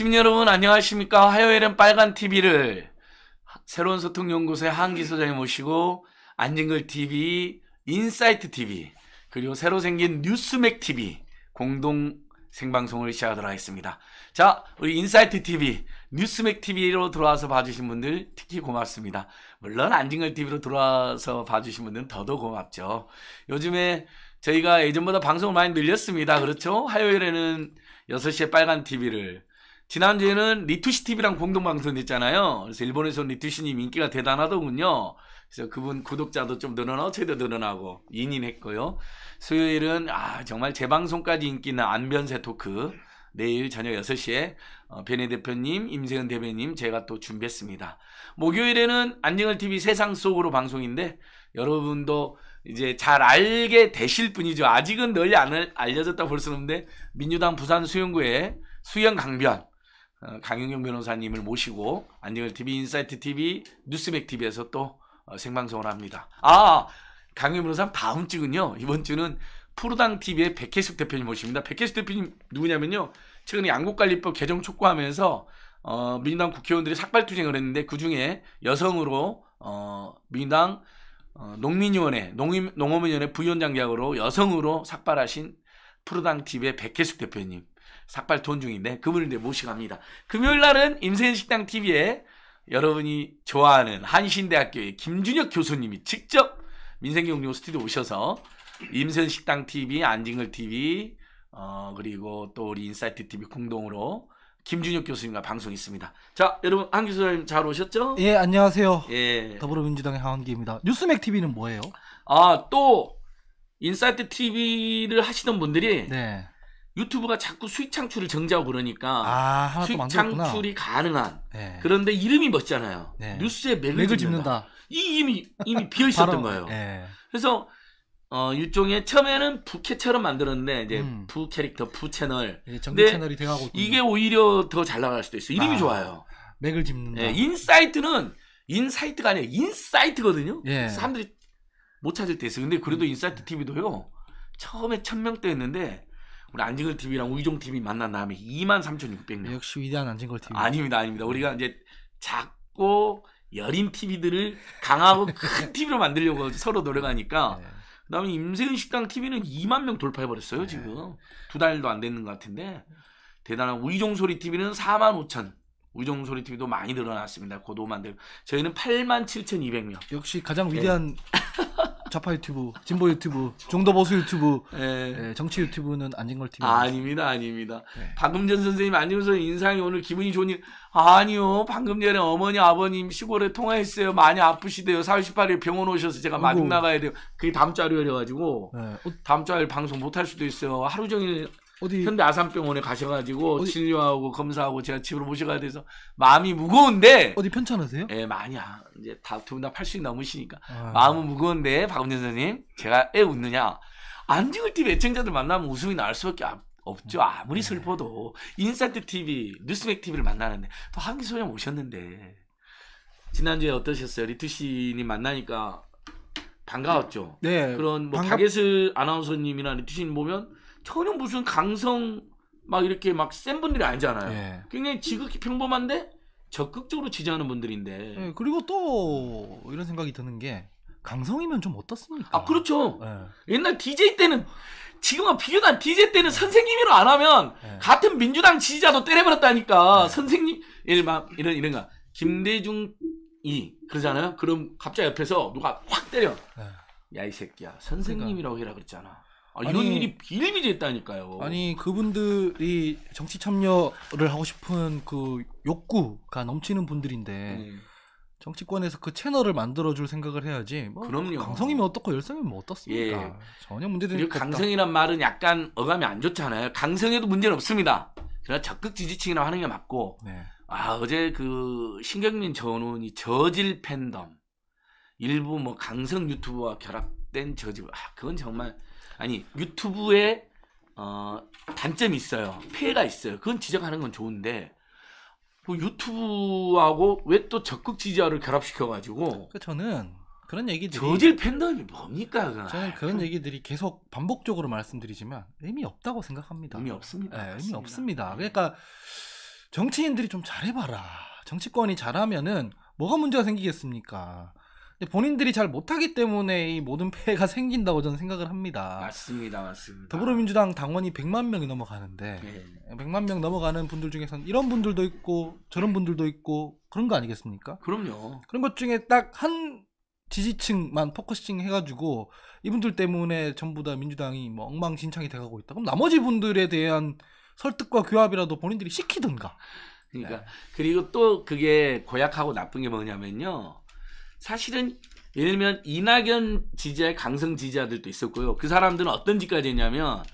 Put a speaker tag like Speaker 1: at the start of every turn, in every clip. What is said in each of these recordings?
Speaker 1: 시민 여러분 안녕하십니까 화요일엔 빨간 TV를 새로운 소통연구소의 한기 소장님 모시고 안진글 TV, 인사이트 TV 그리고 새로 생긴 뉴스맥 TV 공동 생방송을 시작하도록 하겠습니다. 자 우리 인사이트 TV, 뉴스맥 TV로 들어와서 봐주신 분들 특히 고맙습니다. 물론 안진글 TV로 들어와서 봐주신 분들은 더더 고맙죠. 요즘에 저희가 예전보다 방송을 많이 늘렸습니다. 그렇죠? 화요일에는 6시에 빨간 TV를 지난주에는 리투시 TV랑 공동방송 했잖아요. 그래서 일본에서 리투시님 인기가 대단하더군요. 그래서 그분 구독자도 좀 늘어나고 최대 늘어나고 인인했고요. 수요일은 아 정말 재방송까지 인기 있는 안변세 토크 내일 저녁 6시에 어, 변혜 대표님, 임세은 대변님 제가 또 준비했습니다. 목요일에는 안정을TV 세상 속으로 방송인데 여러분도 이제 잘 알게 되실 분이죠. 아직은 널리 안 알려졌다 볼 수는 없는데 민주당 부산 수영구에 수영 강변 어, 강윤경 변호사님을 모시고 안정일 TV, 인사이트 TV, 뉴스맥 TV에서 또 어, 생방송을 합니다. 아, 강윤경 변호사 다음 주는요. 이번 주는 푸르당 TV의 백혜숙 대표님 모십니다. 백혜숙 대표님 누구냐면요. 최근에 양국관리법 개정 촉구하면서 어, 민주당 국회의원들이 삭발투쟁을 했는데 그 중에 여성으로 어, 민주당 어, 농민위원회, 농임, 농어민위원회 부위원장계약으로 여성으로 삭발하신 푸르당 TV의 백혜숙 대표님. 삭발 돈 중인데 그분을 이제 모시고 합니다. 금요일 날은 임세인식당 TV에 여러분이 좋아하는 한신대학교의 김준혁 교수님이 직접 민생경영 스튜디오 오셔서 임세인식당 TV, 안징을 TV, 어, 그리고 또 우리 인사이트 TV 공동으로 김준혁 교수님과 방송 있습니다. 자, 여러분 한 교수님 잘 오셨죠?
Speaker 2: 예, 안녕하세요. 예. 더불어민주당의 하원기입니다. 뉴스맥 TV는
Speaker 1: 뭐예요? 아, 또 인사이트 TV를 하시던 분들이 네. 유튜브가 자꾸 수익 창출을 정지하고 그러니까 아, 수익 창출이 가능한 네. 그런데 이름이 멋지잖아요. 네. 예. 뉴스에 맥을, 맥을 집는다. 이 이미 이미 비어 있었던 거예요. 네. 그래서 어 일종의 처음에는 부캐처럼 만들었는데 이제 음. 부 캐릭터 부 채널 정규 채널이 돼가고 이게 오히려 더 잘 나갈 수도 있어. 요 이름이 아, 좋아요. 맥을 집는다. 예, 인사이트는 인사이트가 아니에요. 인사이트거든요. 예. 사람들이 못 찾을 때있어 근데 그래도 음. 인사이트 TV도요. 처음에 천명대 했는데 우리 안진걸 TV랑 우이종 TV 만난 다음에 23,600명. 역시 위대한 안진걸 TV. 아닙니다, 아닙니다. 우리가 이제 작고 여린 TV들을 강하고 큰 TV로 만들려고 서로 노력하니까. 네. 그다음에 임세윤 식당 TV는 2만 명 돌파해버렸어요 네. 지금 두 달도 안 됐는 것 같은데 대단한 우이종 소리 TV는 4만 5천. 우이종 소리 TV도 많이 늘어났습니다. 고도만 들. 저희는 8만 7,200명. 역시 가장 위대한 네.
Speaker 2: 좌파 유튜브, 진보 유튜브, 중도 보수 유튜브, 네. 네, 정치 유튜브는 안진걸
Speaker 1: TV. 아, 아닙니다, 아닙니다. 네. 예. 박음전 선생님 아니면서 인상이 오늘 기분이 좋니 아니요, 방금 전에 어머니 아버님 시골에 통화했어요. 많이 아프시대요. 4월 18일 병원 오셔서 제가 마중 나가야 돼요. 그게 다음 주화요일가지고 네. 다음 주화 방송 못할 수도 있어요. 하루 종일 어디 현대 아산병원에 가셔가지고 어디? 진료하고 검사하고 제가 집으로 모셔가야 돼서 마음이 무거운데 어디 편찮으세요? 예, 많이 아, 이제 다 두 분다 80 넘으시니까 아. 마음은 무거운데 박은현 선생님 제가 왜 웃느냐 안지을 TV 애청자들 만나면 웃음이 날 수밖에 없죠. 음. 아무리 네. 슬퍼도 인사이트 TV, 뉴스맥 TV를 만나는데 또 한기 소영 오셨는데 지난주에 어떠셨어요? 리투 씨님 만나니까 반가웠죠. 네. 그런 뭐 반갑... 박예슬 아나운서님이나 리투 씨님 보면 전혀 무슨 강성 막 이렇게 막 센 분들이 아니잖아요. 예. 굉장히 지극히 평범한데 적극적으로 지지하는 분들인데. 예, 그리고 또 이런 생각이 드는 게 강성이면 좀 어떻습니까? 아 그렇죠. 예. 옛날 DJ 때는 지금과 비교도 안 DJ 때는 선생님이로 안 하면 예. 같은 민주당 지지자도 때려버렸다니까 예. 선생님 일 막 이런 이런 거 김대중이 그러잖아요. 그럼 갑자기 옆에서 누가 확 때려. 예. 야이 새끼야 선생님이라고 해라 그랬잖아. 아, 이런 아니, 일이 비일비재했다니까요. 아니
Speaker 2: 그분들이 정치 참여를 하고 싶은 그 욕구가 넘치는 분들인데 음. 정치권에서 그 채널을 만들어줄 생각을 해야지. 뭐 그럼요. 강성이면 어떻고 열성이면 뭐 어떻습니까? 예.
Speaker 1: 전혀 문제되는 강성이란 없 말은 약간 어감이 안 좋잖아요. 강성에도 문제는 없습니다. 그러나 적극 지지층이라고 하는 게 맞고. 네. 아 어제 그 신경민 전원이 저질 팬덤 일부 뭐 강성 유튜버와 결합된 저질. 아 그건 정말. 아니 유튜브에 어, 단점이 있어요. 폐해가 있어요. 그건 지적하는 건 좋은데 뭐 유튜브하고 왜 또 적극 지지자를 결합시켜가지고
Speaker 2: 그 저는 그런 얘기들이 저질 팬덤이 뭡니까? 그건. 저는 그런 얘기들이 계속 반복적으로 말씀드리지만 의미 없다고 생각합니다. 의미 없습니다. 네, 의미 없습니다. 네. 그러니까 정치인들이 좀 잘해봐라. 정치권이 잘하면은 뭐가 문제가 생기겠습니까? 본인들이 잘 못하기 때문에 이 모든 폐해가 생긴다고 저는 생각을 합니다. 맞습니다, 맞습니다. 더불어민주당 당원이 100만 명이 넘어가는데 네. 예. 100만 명 넘어가는 분들 중에선 이런 분들도 있고 저런 분들도 있고 그런 거 아니겠습니까? 그럼요. 그런 것 중에 딱 한 지지층만 포커싱 해가지고 이분들 때문에 전부 다 민주당이 뭐 엉망진창이 돼가고 있다. 그럼 나머지 분들에 대한 설득과 교합이라도 본인들이 시키든가.
Speaker 1: 그러니까 네. 그리고 또 그게 고약하고 나쁜 게 뭐냐면요. 사실은 예를 들면 이낙연 지지자 의 강성 지지자들도 있었고요. 그 사람들은 어떤 짓까지 했냐면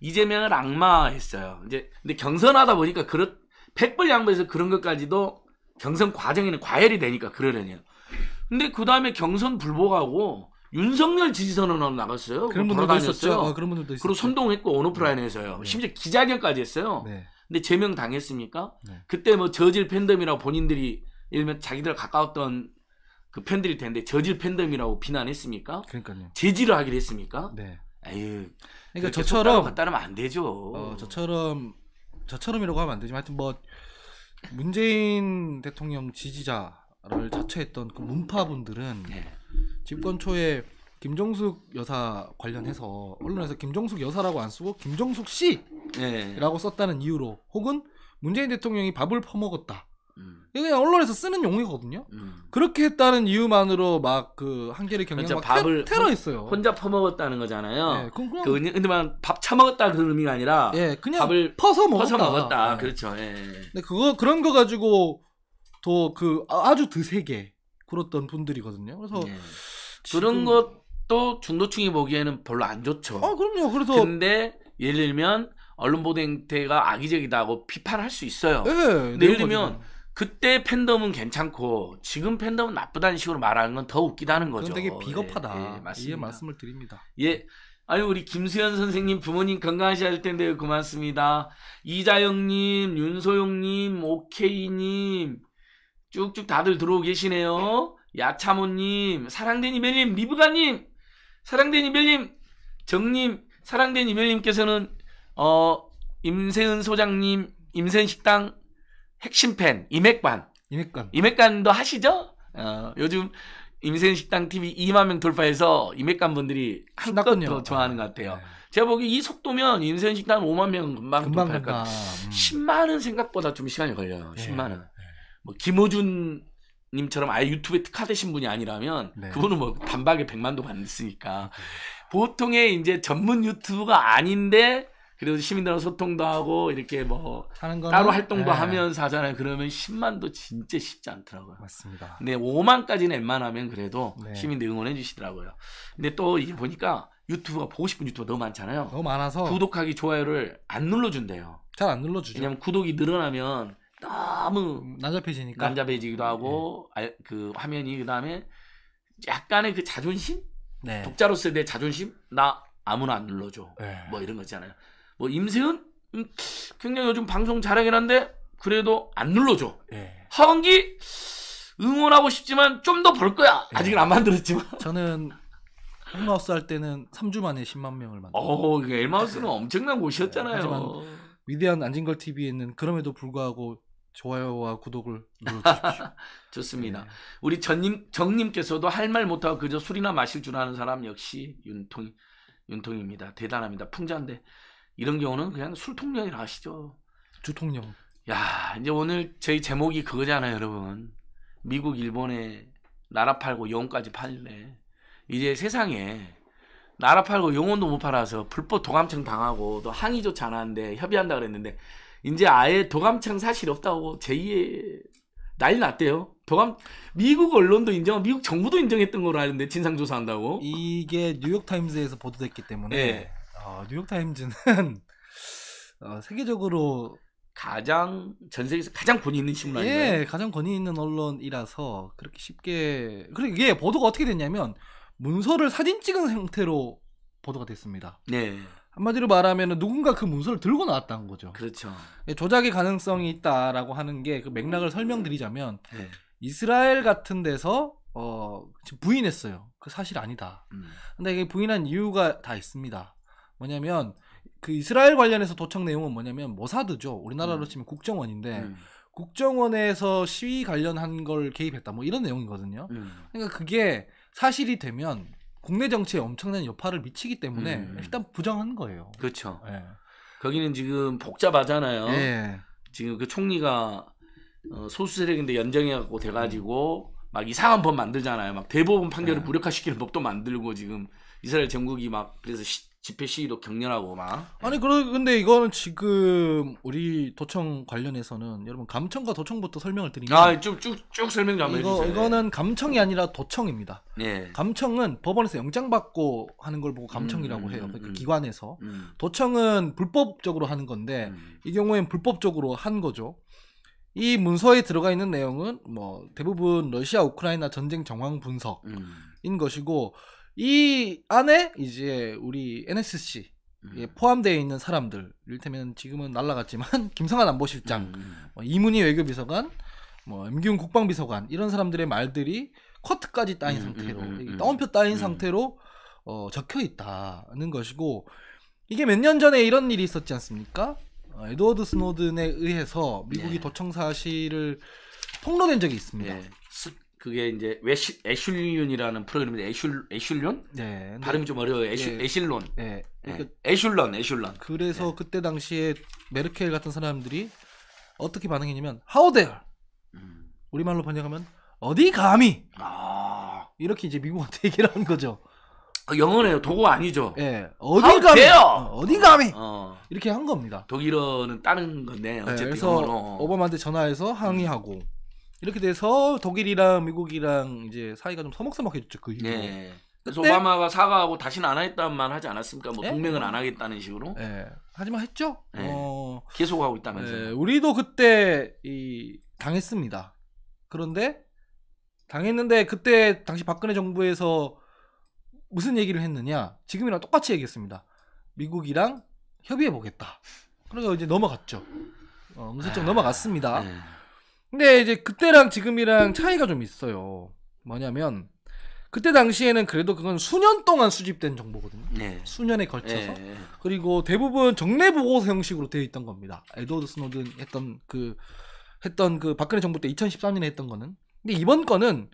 Speaker 1: 이재명을 악마했어요. 이제 근데 경선하다 보니까 그렇 백불 양보해서 그런 것까지도 경선 과정에는 과열이 되니까 그러려니요. 근데 그 다음에 경선 불복하고 윤석열 지지 선언으로 나갔어요. 그런 분들도 있었죠. 어, 그런 분들도 있었죠. 그리고 선동했고 온오프라인에서요. 네. 심지어 기자견까지 했어요. 네. 근데 제명 당했습니까? 네. 그때 뭐 저질 팬덤이라고 본인들이 예를 들면 자기들 가까웠던 그 팬들일 텐데 저질 팬덤이라고 비난했습니까? 그러니까요. 제지를 하기로 했습니까? 네. 에휴.
Speaker 2: 그러니까 저처럼 갖다
Speaker 1: 놓면안 되죠.
Speaker 2: 어, 저처럼 저처럼이라고 하면 안 되지만 하여튼 뭐 문재인 대통령 지지자를 자처했던 그 문파분들은 네. 집권 초에 김종숙 여사 관련해서 언론에서 김종숙 여사라고 안 쓰고 김종숙 씨라고 네. 썼다는 이유로 혹은 문재인 대통령이 밥을 퍼먹었다. 그냥 언론에서 쓰는 용어거든요.
Speaker 1: 음. 그렇게 했다는 이유만으로 막 그 한겨레 경영 그렇죠. 막 밥을 테, 러했어요 혼자 퍼먹었다는 거잖아요. 네, 그냥, 그 근데만 밥 차먹었다 그런 의미가 아니라 예, 그냥 밥을 퍼서 먹었다. 퍼서 먹었다. 네. 그렇죠. 예, 예.
Speaker 2: 근데 그거 그런 거 가지고
Speaker 1: 또 그 아, 아주 드세게 굴었던 분들이거든요. 그래서 예. 지금... 그런 것도 중도층이 보기에는 별로 안 좋죠. 아 그럼요. 그래서 근데 예를 들면 언론 보도 행태가 악의적이다고 비판할 수 있어요. 예, 예를 들면 거지는. 그때 팬덤은 괜찮고 지금 팬덤은 나쁘다는 식으로 말하는 건 더 웃기다는 거죠. 되게 예, 비겁하다. 예, 예, 맞습니다. 예, 말씀을 드립니다. 예. 아유 우리 김수현 선생님 부모님 건강하셔야 할 텐데 고맙습니다. 이자영님, 윤소영님, 오케이님 쭉쭉 다들 들어오 계시네요. 야차모님, 사랑된 이별님, 리브가님, 사랑된 이별님, 정님, 사랑된 이별님께서는 어 임세은 소장님, 임세은 식당 핵심 팬 이맥관. 이맥관. 이맥관도 하시죠? 어, 요즘 임센식당 세 TV 2만 명 돌파해서 이맥관 분들이 한껏 더 좋아하는 것 같아요. 네. 제가 보기 이 속도면 임센식당 세 5만 명 금방, 금방 돌파할 것 음. 10만은 생각보다 좀 시간이 걸려요. 네. 예. 10만은. 네. 예. 뭐 김호준 님처럼 아예 유튜브에 특화되신 분이 아니라면 네. 그분은 뭐 단박에 100만도 받으니까 음. 보통의 이제 전문 유튜브가 아닌데 그래도 시민들하고 소통도 하고 이렇게 뭐 하는 거는, 따로 활동도 네. 하면서 하잖아요. 그러면 10만도 진짜 쉽지 않더라고요. 맞습니다. 근데 5만까지는 웬만하면 그래도 네. 시민들 응원해 주시더라고요. 근데 또 이게 보니까 유튜브가 보고 싶은 유튜브가 너무 많잖아요. 너무 많아서 구독하기 좋아요를 안 눌러준대요. 잘 안 눌러주죠. 왜냐면 구독이 늘어나면 너무 난잡해지니까 난잡해지기도 네. 하고 네. 그 화면이 그다음에 약간의 그 자존심 네. 독자로서의 내 자존심 나 아무나 안 눌러줘 네. 뭐 이런 거 있잖아요. 뭐 임세은 음, 굉장히 요즘 방송 잘하긴 한데 그래도 안 눌러줘. 예. 하원기 응원하고 싶지만 좀더벌 거야. 예. 아직은 안 만들었지만. 저는
Speaker 2: 헬마우스 할 때는 3주 만에 10만 명을 만들었어요. 어,
Speaker 1: 헬마우스는 그러니까 예. 엄청난 곳이었잖아요. 예. 하지만
Speaker 2: 위대한 안진걸 TV에는 그럼에도 불구하고
Speaker 1: 좋아요와 구독을 눌러주십시오. 좋습니다. 네. 우리 전님 정님께서도 할 말 못하고 그저 술이나 마실 줄 아는 사람 역시 윤통 윤통입니다. 대단합니다. 풍자인데. 이런 경우는 그냥 술통령이라 하시죠. 주통령. 야, 이제 오늘 저희 제목이 그거잖아요, 여러분. 미국, 일본에 나라 팔고 영혼까지 팔래. 이제 세상에 나라 팔고 영혼도 못 팔아서 불법 도감청 당하고 또 항의조차 안 하는데 협의한다 그랬는데 이제 아예 도감청 사실 없다고 제2의 난리 났대요. 도감 미국 언론도 인정, 미국 정부도 인정했던 걸로 아는데 진상 조사한다고. 이게 뉴욕 타임스에서 보도됐기 때문에 네. 아, 뉴욕타임즈는
Speaker 2: 어, 세계적으로 가장 전 세계에서 가장 권위 있는 신문 예, 아닌가요? 예, 가장 권위 있는 언론이라서 그렇게 쉽게 그리고 이게 보도가 어떻게 됐냐면 문서를 사진 찍은 형태로 보도가 됐습니다. 네. 한마디로 말하면 누군가 그 문서를 들고 나왔다는 거죠. 그렇죠. 예, 조작의 가능성이 있다라고 하는 게 그 맥락을 설명드리자면 네. 이스라엘 같은 데서 어, 부인했어요. 그 사실 아니다. 음. 근데 이게 부인한 이유가 다 있습니다. 뭐냐면 그 이스라엘 관련해서 도청 내용은 뭐냐면 모사드죠. 우리나라로 음. 치면 국정원인데 음. 국정원에서 시위 관련한 걸 개입했다. 뭐 이런 내용이거든요. 음. 그러니까 그게 사실이 되면 국내 정치에 엄청난 여파를 미치기 때문에 음. 일단 부정한 거예요.
Speaker 1: 그렇죠. 예. 거기는 지금 복잡하잖아요. 예. 지금 그 총리가 어, 소수 세력인데 연정해갖고 돼가지고 막 이상한 법 만들잖아요. 막 대법원 판결을 예. 무력화시키는 법도 만들고 지금 이스라엘 정국이 막 그래서 집회 시위도 격렬하고 막.
Speaker 2: 아니 그러 근데 이거는 지금 우리 도청 관련해서는 여러분 감청과 도청부터 설명을 드리면
Speaker 1: 아쭉쭉쭉 설명 좀 이거, 해주세요. 이거는
Speaker 2: 감청이 아니라 도청입니다. 네. 감청은 법원에서 영장 받고 하는 걸 보고 감청이라고 음, 해요. 음, 그러니까 음, 기관에서 음. 도청은 불법적으로 하는 건데 음. 이 경우엔 불법적으로 한 거죠. 이 문서에 들어가 있는 내용은 뭐 대부분 러시아 우크라이나 전쟁 정황 분석인 음. 것이고 이 안에 이제 우리 NSC 예, 음. 포함되어 있는 사람들 일테면 지금은 날라갔지만 김성한 안보실장 음, 음. 뭐 이문희 외교비서관 뭐 임기훈 국방비서관 이런 사람들의 말들이 커트까지 따인 음, 상태로 음, 따옴표 음, 따인 상태로 어, 적혀 있다는 것이고 이게 몇 년 전에 이런 일이 있었지 않습니까? 어, 에드워드 스노든에 의해서 미국이 예. 네. 도청 사실을 폭로된 적이
Speaker 1: 있습니다. 예. 그게 이제 웨시, 애슐륜이라는 프로그램인데 애슐 애슐륜? 네. 발음이 좀 어려워요. 애슐 네. 애슐론. 네. 그러니까 애슐런, 애슐런.
Speaker 2: 그래서 그때 당시에 메르켈 같은 사람들이 어떻게 반응했냐면 How dare? 음. 우리말로 번역하면 어디 감히? 아. 이렇게 이제 미국한테 얘기를 한 거죠.
Speaker 1: 그 영어네요. 도구 아니죠. 예. 네. 어디 감히? 돼요? 어, 디 감히? 어. 이렇게 한 겁니다. 독일어는 다른 건데 어쨌든 네, 그래서 영어로. 어.
Speaker 2: 오바마한테 전화해서 항의하고 음. 이렇게 돼서 독일이랑 미국이랑 이제 사이가 좀 서먹서먹해졌죠
Speaker 1: 그이후에 네. 그래서 그때? 오바마가 사과하고 다시는 안 하겠다는 하지 않았습니까? 뭐 네. 동맹을 안 하겠다는 식으로. 네.
Speaker 2: 하지만 했죠. 네. 어...
Speaker 1: 계속 하고 있다면서요. 네.
Speaker 2: 우리도 그때 이 당했습니다. 그런데 당했는데 그때 당시 박근혜 정부에서 무슨 얘기를 했느냐? 지금이랑 똑같이 얘기했습니다. 미국이랑 협의해 보겠다. 그러니까 이제 넘어갔죠. 어, 음세쪽 아, 넘어갔습니다. 네. 근데 이제 그때랑 지금이랑 차이가 좀 있어요. 뭐냐면 그때 당시에는 그래도 그건 수년 동안 수집된 정보거든요. 네. 수년에 걸쳐서. 네. 네, 네. 그리고 대부분 정례 보고서 형식으로 되어 있던 겁니다. 에드워드 스노든 했던 그 했던 그 박근혜 정부 때 2013년에 했던 거는. 근데 이번 거는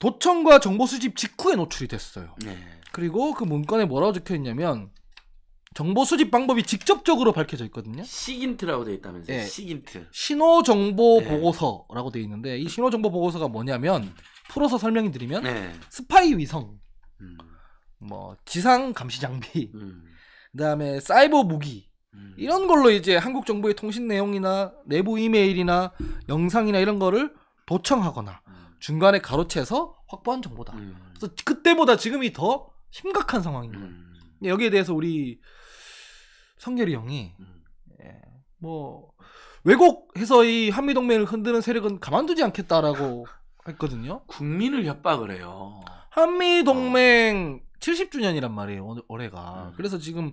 Speaker 2: 도청과 정보 수집 직후에 노출이 됐어요. 네. 그리고 그 문건에 뭐라고 적혀 있냐면 정보 수집 방법이 직접적으로 밝혀져 있거든요.
Speaker 1: 시긴트라고 되어 있다면서요. 예. 네. 시긴트.
Speaker 2: 신호 정보 보고서라고 되어 있는데 이 신호 정보 보고서가 뭐냐면 풀어서 설명해 드리면 네. 스파이 위성, 음. 뭐 지상 감시 장비, 음. 그다음에 사이버 무기 음. 이런 걸로 이제 한국 정부의 통신 내용이나 내부 이메일이나 영상이나 이런 거를 도청하거나 음. 중간에 가로채서 확보한 정보다. 음. 그래서 그때보다 지금이 더 심각한 상황인 거예요. 음. 여기에 대해서 우리 성결이 형이 음. 예, 뭐 왜곡해서 이 한미 동맹을 흔드는 세력은 가만두지 않겠다라고 했거든요. 국민을 협박을 해요. 한미 동맹 어. 70주년이란 말이에요. 올해가. 음. 그래서 지금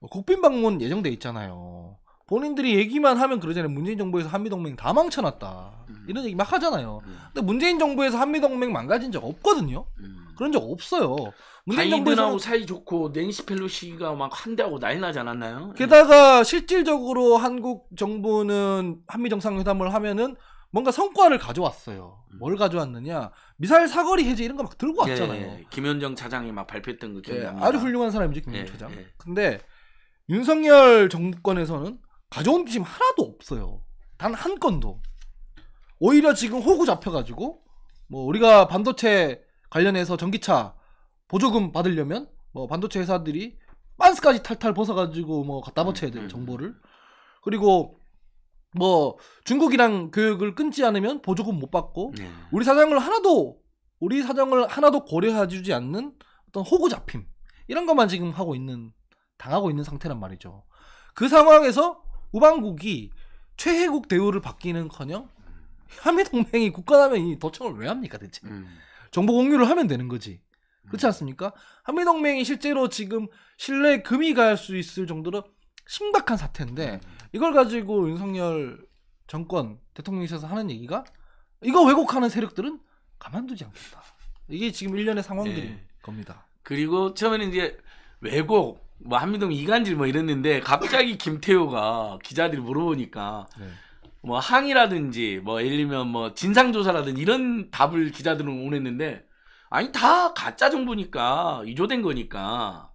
Speaker 2: 뭐 국빈 방문 예정돼 있잖아요. 본인들이 얘기만 하면 그러잖아요. 문재인 정부에서 한미동맹 다 망쳐놨다. 음. 이런 얘기 막 하잖아요. 음. 근데 문재인 정부에서 한미동맹 망가진 적 없거든요. 음. 그런 적 없어요.
Speaker 1: 문재인 정부에서 뭐 사이 좋고 낸시 펠로시가 막 한대하고 난리 나지 않았나요? 게다가
Speaker 2: 실질적으로 한국 정부는 한미 정상회담을 하면은 뭔가 성과를
Speaker 1: 가져왔어요. 음.
Speaker 2: 뭘 가져왔느냐? 미사일 사거리 해제 이런 거 막 들고 예, 왔잖아요. 예,
Speaker 1: 예. 김현정 차장이 막 발표했던 그 기억이 예, 아주 훌륭한 사람이죠, 김현정 예, 차장.
Speaker 2: 근데 윤석열 정권에서는 가져온 팀 하나도 없어요. 단 한 건도. 오히려 지금 호구 잡혀가지고 뭐 우리가 반도체 관련해서 전기차 보조금 받으려면 뭐 반도체 회사들이 반스까지 탈탈 벗어가지고 뭐 갖다 붙여야 될 음, 음. 정보를 그리고 뭐 중국이랑 교육을 끊지 않으면 보조금 못 받고 네. 우리 사장을 하나도 우리 사정을 하나도 고려해주지 않는 어떤 호구 잡힘 이런 것만 지금 하고 있는 당하고 있는 상태란 말이죠 그 상황에서 우방국이 최혜국 대우를 받기는커녕 한미 동맹이 국가라면 이 도청을 왜 합니까 대체? 음. 정보 공유를 하면 되는 거지. 그렇지 않습니까? 한미 동맹이 실제로 지금 신뢰에 금이 갈 수 있을 정도로 심각한 사태인데 음. 이걸 가지고 윤석열 정권 대통령이셔서 하는 얘기가 이거 왜곡하는 세력들은 가만두지 않겠다. 이게 지금 일련의 상황들인 네.
Speaker 1: 겁니다. 그리고 처음에는 이제 왜곡 뭐 한미동 이간질 뭐 이랬는데 갑자기 김태호가 기자들이 물어보니까 네. 뭐 항의라든지 뭐 예를 들면 뭐 진상조사라든지 이런 답을 기자들은 원했는데 아니 다 가짜 정보니까 위조된 거니까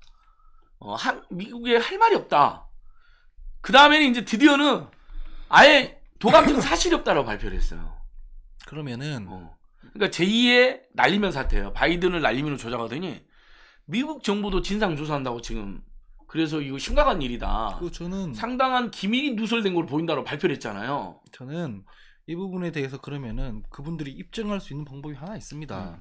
Speaker 1: 어, 한, 미국에 할 말이 없다. 그 다음에는 이제 드디어는 아예 도감증 사실이 없다라고 발표를 했어요.
Speaker 2: 그러면은 어.
Speaker 1: 그러니까 제2의 날리면 사태예요. 바이든을 날리면 조작하더니 미국 정부도 진상 조사한다고 지금 그래서 이거 심각한 일이다. 그 저는 상당한 기밀이 누설된 걸 보인다고 발표를 했잖아요. 저는 이 부분에 대해서
Speaker 2: 그러면은 그분들이 입증할 수 있는 방법이 하나 있습니다.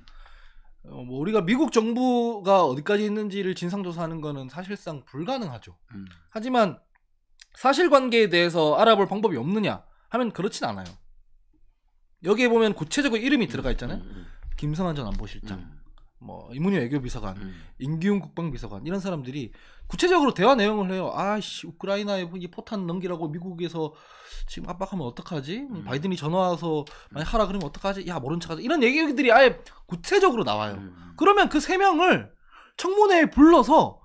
Speaker 2: 음. 어, 뭐 우리가 미국 정부가 어디까지 있는지를 진상조사하는 거는 사실상 불가능하죠. 음. 하지만 사실관계에 대해서 알아볼 방법이 없느냐 하면 그렇진 않아요. 여기에 보면 구체적으로 이름이 음, 들어가 있잖아요. 음, 음, 김성환 전 안보실장. 음. 뭐 이문희 외교비서관, 음. 임기훈 국방비서관 이런 사람들이 구체적으로 대화 내용을 해요. 아씨 우크라이나에 이 포탄 넘기라고 미국에서 지금 압박하면 어떡하지? 음. 바이든이 전화 와서 만약 하라 그러면 어떡하지? 야 모른 척하지? 이런 얘기들이 아예 구체적으로 나와요. 음. 그러면 그 세 명을 청문회에 불러서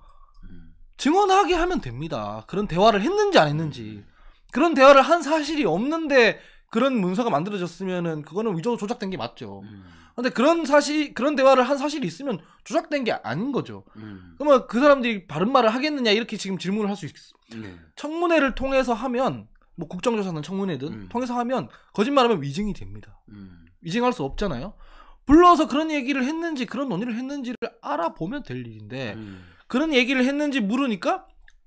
Speaker 2: 음. 증언하게 하면 됩니다. 그런 대화를 했는지 안 했는지 음. 그런 대화를 한 사실이 없는데 그런 문서가 만들어졌으면은 그거는 위조 조작된 게 맞죠. 음. 근데 그런 사실 그런 대화를 한 사실이 있으면 조작된 게 아닌 거죠. 음. 그러면 그 사람들이 바른 말을 하겠느냐 이렇게 지금 질문을 할 수 있어. 네. 청문회를 통해서 하면 뭐 국정조사든 청문회든 음. 통해서 하면 거짓말하면 위증이 됩니다. 음. 위증할 수 없잖아요. 불러서 그런 얘기를 했는지 그런 논의를 했는지를 알아보면 될 일인데 음. 그런 얘기를 했는지 물으니까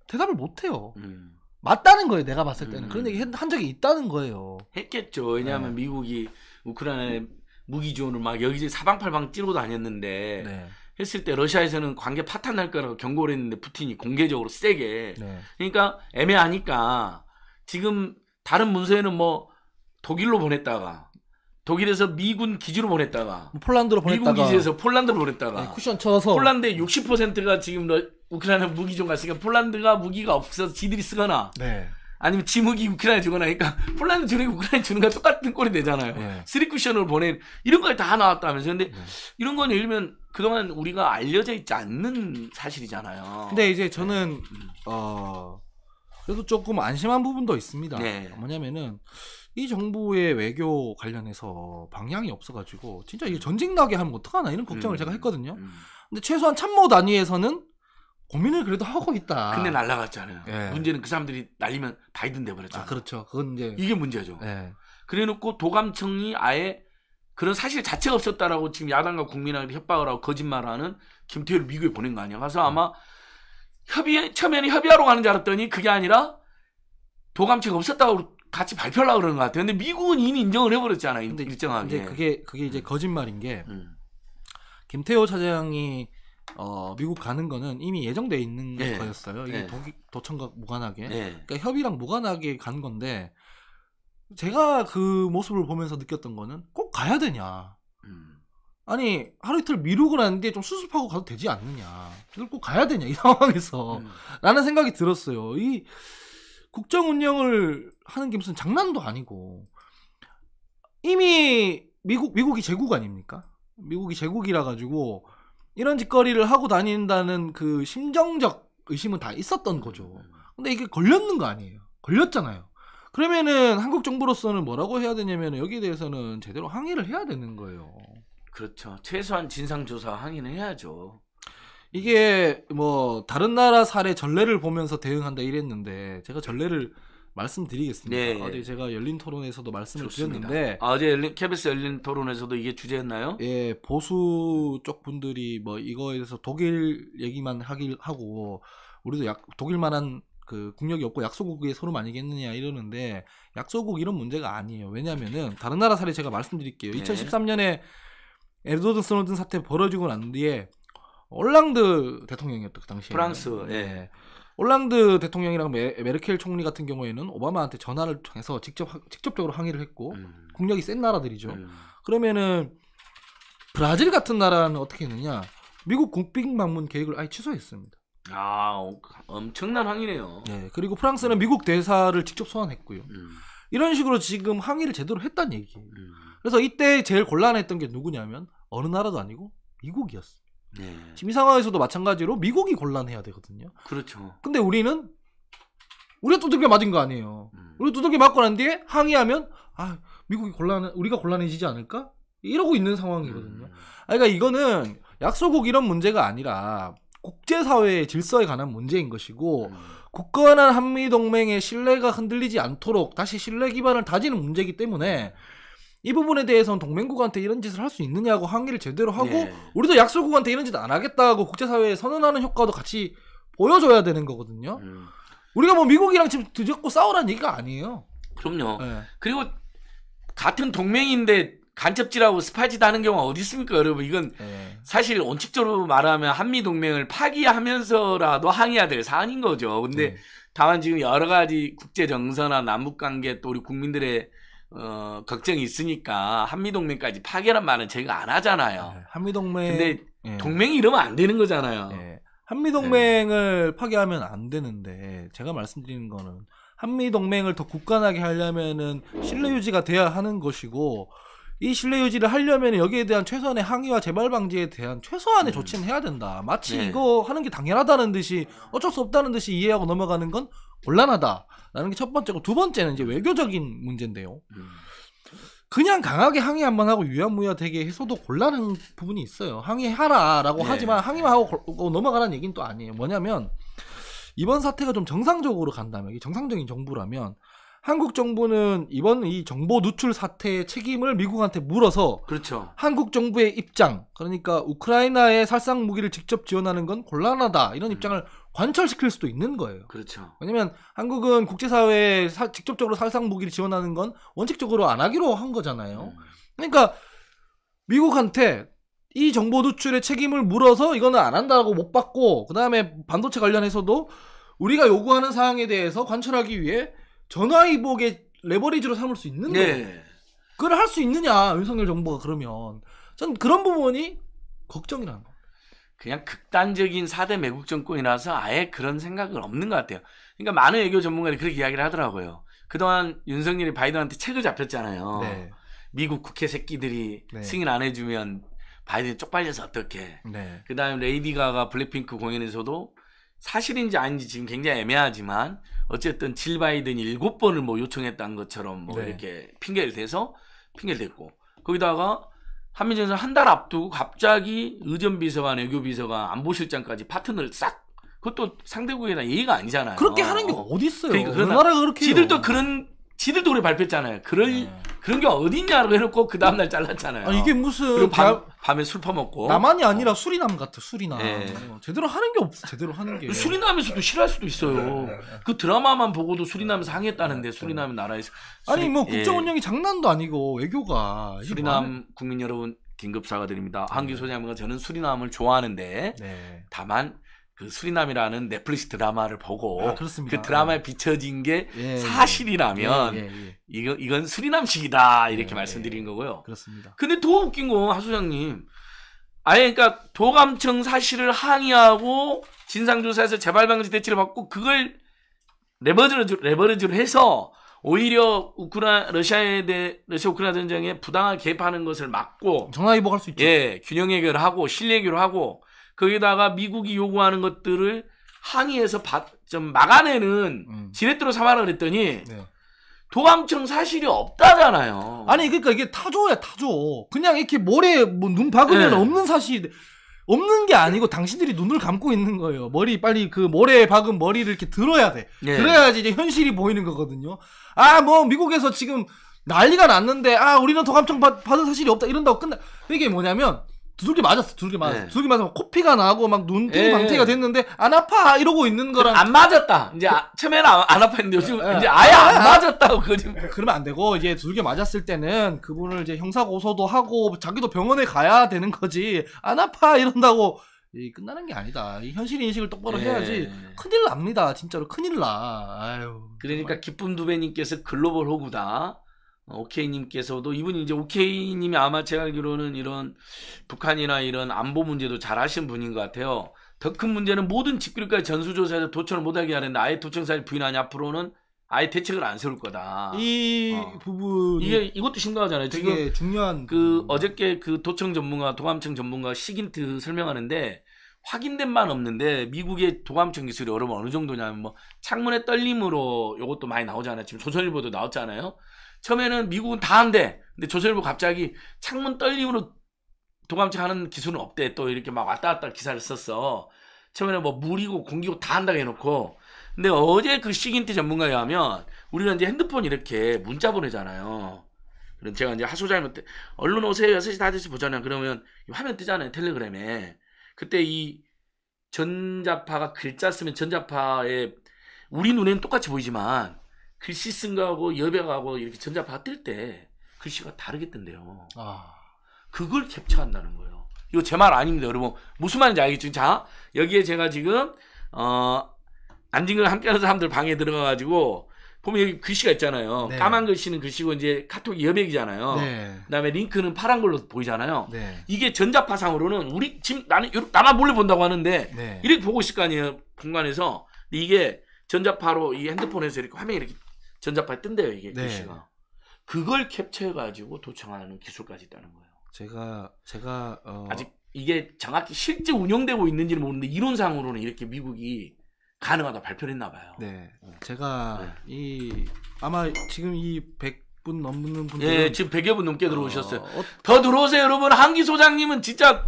Speaker 2: 대답을 못 해요. 음. 맞다는 거예요. 내가 봤을 때는 음. 그런 얘기 한 적이 있다는 거예요.
Speaker 1: 했겠죠. 왜냐하면 네. 미국이 우크라이나에 무기 지원을 막 여기저기 사방팔방 찌르고 다녔는데 네. 했을 때 러시아에서는 관계 파탄 날 거라고 경고를 했는데 푸틴이 공개적으로 세게. 네. 그러니까 애매하니까 지금 다른 문서에는 뭐 독일로 보냈다가 독일에서 미군 기지로 보냈다가 뭐
Speaker 2: 폴란드로 보냈다가 미군 기지에서
Speaker 1: 폴란드로 보냈다가 네,
Speaker 2: 쿠션 쳐서 폴란드의
Speaker 1: 60%가 지금 우크라이나 무기 좀 갔으니까 폴란드가 무기가 없어서 지들이 쓰거나 네. 아니면 지무기 우크라이나 주거나 그러니까 폴란드 주는 게 우크라이나 주는 거 똑같은 꼴이 되잖아요. 네. 쓰리쿠션을 보낸 이런 거에 다 나왔다면서 근데 네. 이런 건 예를 들면 그동안 우리가 알려져 있지 않는 사실이잖아요. 근데
Speaker 2: 이제 저는 네. 음. 어 그래도 조금 안심한 부분도 있습니다. 네. 뭐냐면은 이 정부의 외교 관련해서 방향이 없어가지고 진짜 이게 전쟁 나게 하면 어떡하나 이런 걱정을 음, 제가 했거든요. 음. 근데 최소한 참모 단위에서는 고민을 그래도 하고 있다. 근데
Speaker 1: 날라갔잖아요. 예. 문제는 그 사람들이 날리면 바이든 돼버렸잖아 아, 그렇죠. 그건 이제 이게 문제죠. 예. 그래놓고 도감청이 아예 그런 사실 자체가 없었다라고 지금 야당과 국민하고 협박을 하고 거짓말하는 김태우를 미국에 보낸 거 아니야. 그래서 음. 아마 음. 협의 처음에는 협의하러 가는 줄 알았더니 그게 아니라 도감청 없었다고 같이 발표하려고 그러는 것 같아요. 근데 미국은 이미 인정을 해버렸잖아. 요 일정하게. 근데 그게 그게 이제 음. 거짓말인 게 음. 김태호 차장이
Speaker 2: 어, 미국 가는 거는 이미 예정돼 있는 네. 거였어요. 이게 네. 독 도청과 무관하게. 네. 그러니까 협의랑 무관하게 간 건데 제가 그 모습을 보면서 느꼈던 거는 꼭 가야 되냐. 음. 아니 하루 이틀 미루고 나는데 좀 수습하고 가도 되지 않느냐. 꼭 가야 되냐 이 상황에서 음. 라는 생각이 들었어요. 이 국정 운영을 하는 게 무슨 장난도 아니고 이미 미국 미국이 제국 아닙니까? 미국이 제국이라 가지고 이런 짓거리를 하고 다닌다는 그 심정적 의심은 다 있었던 거죠. 근데 이게 걸렸는 거 아니에요. 걸렸잖아요. 그러면은 한국 정부로서는 뭐라고 해야 되냐면 여기에 대해서는 제대로 항의를 해야 되는 거예요. 그렇죠. 최소한 진상조사 항의는 해야죠. 이게 뭐 다른 나라 사례 전례를 보면서 대응한다 이랬는데 제가 전례를 말씀드리겠습니다. 네. 어제 제가 열린 토론에서도 말씀을 좋습니다. 드렸는데 아, 어제 열린, KBS 열린 토론에서도 이게 주제였나요? 예, 보수 쪽 분들이 뭐 이거에 대해서 독일 얘기만 하길 하고 우리도 약, 독일만한 그 국력이 없고 약소국의 소름 아니겠느냐 이러는데 약소국 이런 문제가 아니에요. 왜냐면은 다른 나라 사례 제가 말씀드릴게요. 네. 2013년에 에르도르 스노든 사태 벌어지고 난 뒤에 올랑드 대통령이었던 그 당시에 프랑스 예. 네. 올랑드 대통령이랑 메, 르켈 총리 같은 경우에는 오바마한테 전화를 통해서 직접 직접적으로 항의를 했고 음. 국력이 센 나라들이죠. 음. 그러면은 브라질 같은 나라는 어떻게 했느냐? 미국 국빈 방문 계획을 아예 취소했습니다. 아 엄청난
Speaker 1: 항의네요. 네
Speaker 2: 그리고 프랑스는 미국 대사를 직접 소환했고요. 음. 이런 식으로 지금 항의를 제대로 했다는 얘기예요. 음. 그래서 이때 제일 곤란했던 게 누구냐면 어느 나라도 아니고 미국이었어요. 네. 예. 지금 이 상황에서도 마찬가지로 미국이 곤란해야 되거든요. 그렇죠. 근데 우리는 우리가 두들겨 맞은 거 아니에요. 음. 우리가 두들겨 맞고 난 뒤에 항의하면 아 미국이 곤란 해 우리가 곤란해지지 않을까 이러고 있는 상황이거든요. 음. 아, 그러니까 이거는 약소국 이런 문제가 아니라 국제사회의 질서에 관한 문제인 것이고 음. 굳건한 한미동맹의 신뢰가 흔들리지 않도록 다시 신뢰 기반을 다지는 문제이기 때문에 이 부분에 대해서는 동맹국한테 이런 짓을 할 수 있느냐고 항의를 제대로 하고 네. 우리도 약소국한테 이런 짓 안 하겠다고 국제사회에 선언하는 효과도 같이 보여줘야 되는 거거든요. 음. 우리가 뭐 미국이랑 지금
Speaker 1: 뒤적고 싸우라는 얘기가 아니에요. 그럼요. 네. 그리고 같은 동맹인데 간첩질하고 스파도 하는 경우가 어디 있습니까, 여러분? 이건 네. 사실 원칙적으로 말하면 한미 동맹을 파기하면서라도 항의해야 될 사안인 거죠. 근데 다만 지금 여러 가지 국제 정서나 남북 관계 또 우리 국민들의 어, 걱정이 있으니까 한미동맹까지 파괴란 말은 제가 안 하잖아요. 네,
Speaker 2: 한미동맹.
Speaker 1: 근데 예. 동맹이 이러면 안 되는 거잖아요. 예, 네.
Speaker 2: 한미동맹을 파괴하면 안 되는데 제가 말씀드리는 거는 한미동맹을 더 굳건하게 하려면은 신뢰 유지가 돼야 하는 것이고 이 신뢰 유지를 하려면 여기에 대한 최소한의 항의와 재발 방지에 대한 최소한의 음. 조치는 해야 된다. 마치 네. 이거 하는 게 당연하다는 듯이 어쩔 수 없다는 듯이 이해하고 넘어가는 건 곤란하다. 라는 게 첫 번째고 두 번째는 이제 외교적인 문제인데요. 음. 그냥 강하게 항의 한 번 하고 유야무야 되게 해서도 곤란한 부분이 있어요. 항의하라라고 네. 하지만 항의만 하고 어, 넘어가라는 얘기는 또 아니에요. 뭐냐면 이번 사태가 좀 정상적으로 간다면 정상적인 정부라면 한국 정부는 이번 이 정보 누출 사태의 책임을 미국한테 물어서 그렇죠. 한국 정부의 입장 그러니까 우크라이나의 살상 무기를 직접 지원하는 건 곤란하다 이런 음. 입장을 음. 관철시킬 수도 있는 거예요. 그렇죠. 왜냐면 한국은 국제사회에 사, 직접적으로 살상무기를 지원하는 건 원칙적으로 안 하기로 한 거잖아요. 음. 그러니까 미국한테 이 정보 누출의 책임을 물어서 이거는 안 한다고 못 받고 그다음에 반도체 관련해서도 우리가 요구하는 사항에 대해서 관철하기 위해 전화위복의 레버리지로 삼을 수 있는 데 네. 그걸 할 수 있느냐 윤석열 정부가 그러면 전 그런 부분이 걱정이라는 거예요.
Speaker 1: 그냥 극단적인 4대 매국 정권이라서 아예 그런 생각은 없는 것 같아요. 그러니까 많은 외교 전문가들이 그렇게 이야기를 하더라고요. 그동안 윤석열이 바이든한테 책을 잡혔잖아요. 네. 미국 국회 새끼들이 네. 승인 안 해주면 바이든이 쪽팔려서 어떻게 네. 그 다음에 레이디 가가 블랙핑크 공연에서도 사실인지 아닌지 지금 굉장히 애매하지만 어쨌든 질 바이든이 7 번을 뭐 요청했다는 것처럼 뭐 네. 이렇게 핑계를 대서 핑계를 댔고 거기다가 한미정에서한달 앞두고 갑자기 의전비서관, 외교비서관, 안보실장까지 파트너를 싹 그것도 상대국이나 예의가 아니잖아요. 그렇게 하는 게 어디
Speaker 2: 어요 그러니까 그런 나라가
Speaker 1: 그렇게 지들도 그런 지들도 그래 발표했잖아요. 그럴 네. 그런 게어딨냐고 해놓고 그 다음날 잘랐잖아요. 아, 이게 무슨 밤, 밤에 술 퍼먹고 나만이
Speaker 2: 아니라 수리남 같아 수리남. 네. 제대로 하는 게 없어 제대로 하는 게. 수리남에서도
Speaker 1: 싫어할 수도 있어요. 네, 네, 네. 그 드라마만 보고도 수리남에했다는데 수리남 나라에서 아니 뭐 국정 운영이 예. 장난도 아니고 외교가 수리남 뭐 국민 여러분 긴급 사과드립니다. 한규 소장님과 저는 수리남을 좋아하는데 네. 다만 그 수리남이라는 넷플릭스 드라마를 보고 아, 그 드라마에 비춰진 게 예, 예. 사실이라면 예, 예, 예, 이거 이건 수리남식이다 이렇게 예, 말씀드린 거고요. 그렇습니다. 근데 더 웃긴 거 하소장님 아예 그러니까 도감청 사실을 항의하고 진상조사에서 재발방지 대책을 받고 그걸 레버리지 레버리지로 해서 오히려 우크라 러시아에 대해 러시아 우크라 이나 전쟁에 부당하게 개입하는 것을 막고 정화 이복할 수 있죠. 예, 균형 해결하고 신뢰 해결하고 거기다가 미국이 요구하는 것들을 항의해서 바, 좀 막아내는 음. 지렛대로 삼아라 그랬더니 네. 도감청 사실이 없다잖아요. 아니 그러니까 이게 타조야
Speaker 2: 타조. 그냥 이렇게 모래 뭐눈 박으면 네. 없는 사실 없는 게 아니고 당신들이 눈을 감고 있는 거예요. 머리 빨리 그모래 박은 머리를 이렇게 들어야 돼. 네. 들어야지 이제 현실이 보이는 거거든요. 아 뭐 미국에서 지금 난리가 났는데 아 우리는 도감청 받, 받은 사실이 없다 이런다고 끝나. 이게 뭐냐면 두들기 맞았어, 두들기 맞았어. 네. 두들기 맞으면 코피가 나고 막
Speaker 1: 눈팅이 예, 방태가 예. 됐는데 안 아파 이러고 있는 그 거랑 안 맞았다. 이제 아, 처음에는 안, 안 아팠는데 요즘 예. 이제 아예 안 아, 아.
Speaker 2: 맞았다고 그 지금. 예, 그러면 안 되고 이제 두들기 맞았을 때는 그분을 이제 형사 고소도 하고 자기도 병원에 가야 되는 거지 안 아파 이런다고 이 끝나는 게
Speaker 1: 아니다. 이 현실 인식을 똑바로 예. 해야지 큰일 납니다. 진짜로 큰일 나. 아유. 그러니까 정말. 기쁨 두배님께서 글로벌 호구다. 오케이님께서도 이분이 이제 오케이님이 아마 제가 알기로는 이런 북한이나 이런 안보 문제도 잘 아시는 분인 것 같아요. 더 큰 문제는 모든 집결까지 전수조사해서 도청을 못하게 하는데 아예 도청사를 부인하니 앞으로는 아예 대책을 안 세울 거다.
Speaker 2: 이 어. 부분 이게
Speaker 1: 이것도 심각하잖아요. 되게 중요한 그 어저께 그 도청 전문가, 도감청 전문가 시긴트 설명하는데 확인된 만 없는데 미국의 도감청 기술이 여러분 어느 정도냐면 뭐 창문의 떨림으로 이것도 많이 나오잖아요. 지금 조선일보도 나왔잖아요. 처음에는 미국은 다 한대. 근데 조선일보 갑자기 창문 떨림으로 도감청하는 기술은 없대. 또 이렇게 막 왔다 갔다 기사를 썼어. 처음에는 뭐 물이고 공기고 다 한다고 해놓고. 근데 어제 그 시긴티 전문가에 하면 우리가 이제 핸드폰 이렇게 문자 보내잖아요. 그럼 제가 이제 하소장님 때 언론 오세요. 6시 다 돼서 보잖아요. 그러면 화면 뜨잖아요. 텔레그램에. 그때 이 전자파가 글자 쓰면 전자파에 우리 눈에는 똑같이 보이지만 글씨 쓴 거하고 여백하고 이렇게 전자 받을 때 글씨가 다르겠던데요 아. 그걸 캡처한다는 거예요. 이거 제 말 아닙니다, 여러분. 무슨 말인지 알겠죠? 자, 여기에 제가 지금 어 안진걸 함께하는 사람들 방에 들어가가지고 보면 여기 글씨가 있잖아요. 네. 까만 글씨는 글씨고 이제 카톡 여백이잖아요. 네. 그다음에 링크는 파란 걸로 보이잖아요. 네. 이게 전자파상으로는 우리 지금 나는 나만 몰래 본다고 하는데 네. 이렇게 보고 있을 거 아니에요 공간에서. 이게 전자파로 이 핸드폰에서 이렇게 화면이 이렇게 전자파 뜬대요 이게 네. 글씨가. 그걸 캡처해가지고 도청하는 기술까지 있다는 거예요. 제가 제가 어... 아직 이게 정확히 실제 운영되고 있는지는 모르는데 이론상으로는 이렇게 미국이 가능하다 발표를 했나 봐요. 네, 제가 네. 이 아마 지금 이 백... 분 넘는 분들 예, 지금 100여 분 넘게 들어오셨어요. 어... 어... 더 들어오세요, 여러분. 한기 소장님은 진짜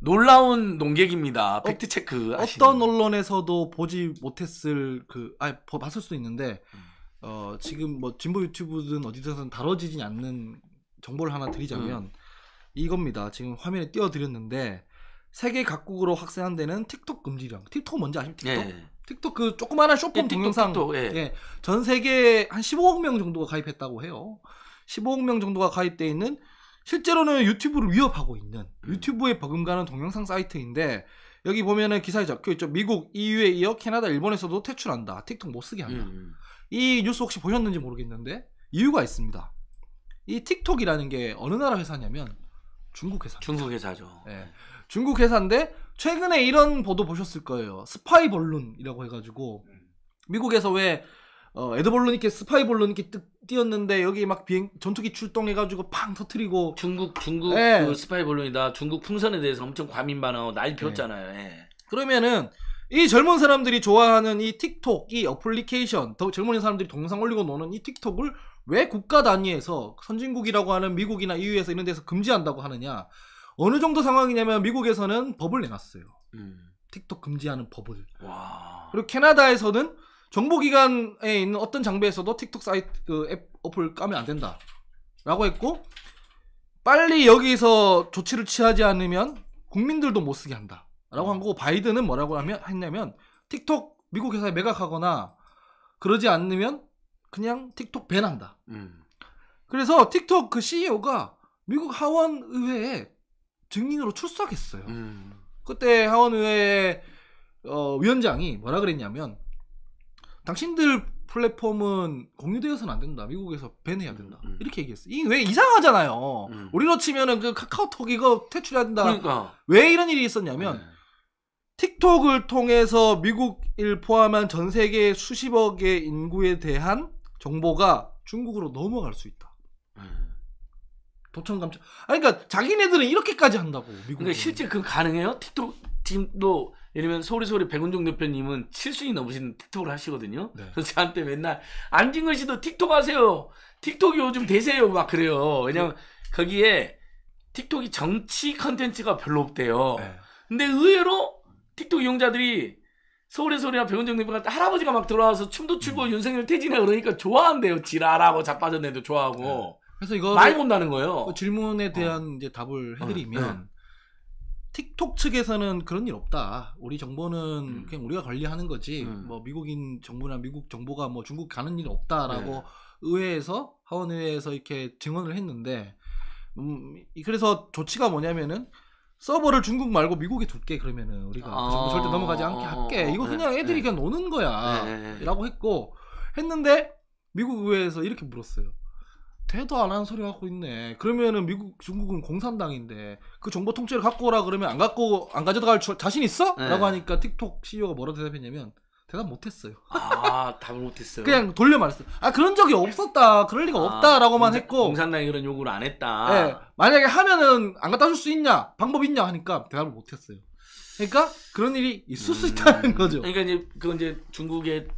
Speaker 1: 놀라운 농객입니다. 어, 팩트 체크. 어떤
Speaker 2: 언론에서도 보지 못했을 그, 아니, 봤을 수 있는데, 음. 어, 지금 뭐 진보 유튜브든 어디든 다뤄지진 않는 정보를 하나 드리자면 음. 이겁니다. 지금 화면에 띄워드렸는데 세계 각국으로 확산되는 틱톡 금지령. 틱톡 뭔지 아십니까? 틱톡? 예, 예. 틱톡 그 조그마한 쇼폼 예, 동영상. 틱톡, 예. 예. 전 세계 한 15억 명 정도가 가입했다고 해요. 15억 명 정도가 가입돼 있는 실제로는 유튜브를 위협하고 있는 음. 유튜브에 버금가는 동영상 사이트인데 여기 보면은 기사에 적혀 있죠. 미국, EU에 이어 캐나다, 일본에서도 퇴출한다. 틱톡 못 쓰게 한다. 음. 음. 이 뉴스 혹시 보셨는지 모르겠는데 이유가 있습니다. 이 틱톡이라는 게 어느 나라 회사냐면 중국 회사. 중국 회사죠. 네. 중국 회사인데 최근에 이런 보도 보셨을 거예요. 스파이 본론이라고 해가지고 미국에서 왜 어, 에드 볼론이렇게 스파이 볼론이렇게 뛰었는데 여기 막 비행 전투기 출동해가지고 팡 터트리고 중국 중국 네.
Speaker 1: 그 스파이 볼론이다 중국 풍선에 대해서 엄청 과민 반응 날 피웠잖아요. 네. 예.
Speaker 2: 그러면은 이 젊은 사람들이 좋아하는 이 틱톡, 이 어플리케이션, 더 젊은 사람들이 동상 올리고 노는 이 틱톡을 왜 국가 단위에서 선진국이라고 하는 미국이나 EU에서 이런 데서 금지한다고 하느냐? 어느 정도 상황이냐면 미국에서는 법을 내놨어요. 음. 틱톡 금지하는 법을. 와. 그리고 캐나다에서는 정보기관에 있는 어떤 장비에서도 틱톡 사이트 그 앱, 어플 까면 안 된다. 라고 했고, 빨리 여기서 조치를 취하지 않으면 국민들도 못 쓰게 한다. 라고 한 거고 바이든은 뭐라고 하면 했냐면 틱톡 미국 회사에 매각하거나 그러지 않으면 그냥 틱톡 밴한다. 음. 그래서 틱톡 그 CEO가 미국 하원 의회에 증인으로 출석했어요. 음. 그때 하원 의회 어, 위원장이 뭐라 그랬냐면 당신들 플랫폼은 공유되어서는 안 된다. 미국에서 밴해야 된다. 음, 음. 이렇게 얘기했어. 이왜 이상하잖아요. 음. 우리로 치면은 그 카카오톡 이거 퇴출해야 된다. 그러니까. 왜 이런 일이 있었냐면 네. 틱톡을 통해서 미국을 포함한 전 세계 수십억의 인구에 대한 정보가 중국으로 넘어갈 수 있다. 음. 도청 감청
Speaker 1: 아니, 그러니까 자기네들은 이렇게까지 한다고. 미국. 그러니까 실제 그 가능해요? 틱톡 지금도 예를 면 소리소리 백운종 대표님은 7순이 넘으신 틱톡을 하시거든요. 네. 그래서 저한테 맨날 안진걸 씨도 틱톡 하세요. 틱톡이 요즘 되세요막 그래요. 왜냐면 네. 거기에 틱톡이 정치 컨텐츠가 별로 없대요. 네. 근데 의외로 틱톡 이용자들이 서울의 소리나 배운정 님과 같 할아버지가 막 들어와서 춤도 추고 음. 윤석열 퇴진해 그러니까 좋아한대요. 지랄하고 자빠졌네도 좋아하고. 네. 그래서 이거 많이
Speaker 2: 본다는 거예요. 그 질문에 어. 대한 어. 이제 답을 해드리면 어. 네. 틱톡 측에서는 그런 일 없다. 우리 정보는 음. 그냥 우리가 관리하는 거지. 음. 뭐 미국인 정부나 미국 정보가 뭐 중국 가는 일 없다라고 네. 의회에서 하원의회에서 이렇게 증언을 했는데 음, 그래서 조치가 뭐냐면은 서버를 중국 말고 미국에 둘게 그러면은 우리가 그 아, 정도 절대 넘어가지 않게 아, 할게 이거 네, 그냥 애들이 네. 그냥 노는 거야라고 네, 했고 했는데 미국 의회에서 이렇게 물었어요. 대도 안 하는 소리 하고 있네. 그러면은 미국 중국은 공산당인데 그 정보 통제를 갖고 오라 그러면 안 갖고 안 가져갈 자신 있어? 라고 하니까 틱톡 CEO가 뭐라 고 대답했냐면 대답 못했어요.
Speaker 1: 아 답을 못했어요. 그냥 돌려 말했어요.
Speaker 2: 아 그런 적이 네. 없었다. 그럴 리가 아, 없다라고만 공사, 했고.
Speaker 1: 공산당 이런 그 요구를 안 했다. 네,
Speaker 2: 만약에 하면은 안 갖다 줄 수 있냐 방법 있냐 하니까 대답을 못했어요. 그러니까 그런
Speaker 1: 일이 있을 음... 수 있다는 거죠. 그러니까 이제 그건 이제 중국의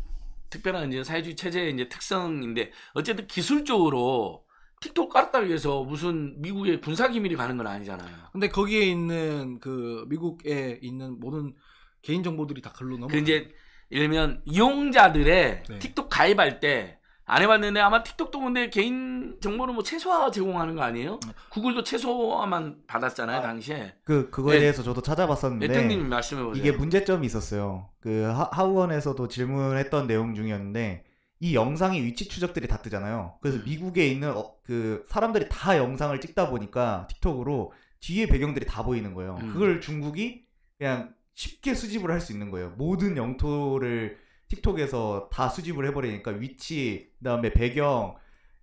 Speaker 1: 특별한 이제 사회주의 체제의 이제 특성인데 어쨌든 기술적으로 틱톡 깔았다 위해서 무슨 미국의 군사 기밀이 가는 건 아니잖아요.
Speaker 2: 근데 거기에 있는 그 미국에 있는 모든
Speaker 1: 개인 정보들이 다 글로 넘어. 그 이제 예를 들면 이용자들의 네. 틱톡 가입할 때 안 해봤는데 아마 틱톡도 근데 개인 정보는 뭐 최소화 제공하는 거 아니에요? 네. 구글도 최소화만 받았잖아요 아, 당시에.
Speaker 2: 그 그거에 네. 대해서 저도 찾아봤었는데. 네, 대통님 말씀해 보세요. 이게 문제점이 있었어요. 그 하, 우원에서도 질문했던 내용 중이었는데 이 영상의 위치 추적들이 다 뜨잖아요. 그래서 음. 미국에 있는 어, 그 사람들이 다 영상을 찍다 보니까 틱톡으로 뒤에 배경들이 다 보이는 거예요. 음.
Speaker 1: 그걸 중국이
Speaker 2: 그냥 쉽게 수집을 할 수 있는 거예요. 모든 영토를 틱톡에서 다 수집을 해버리니까 위치, 그다음에 배경,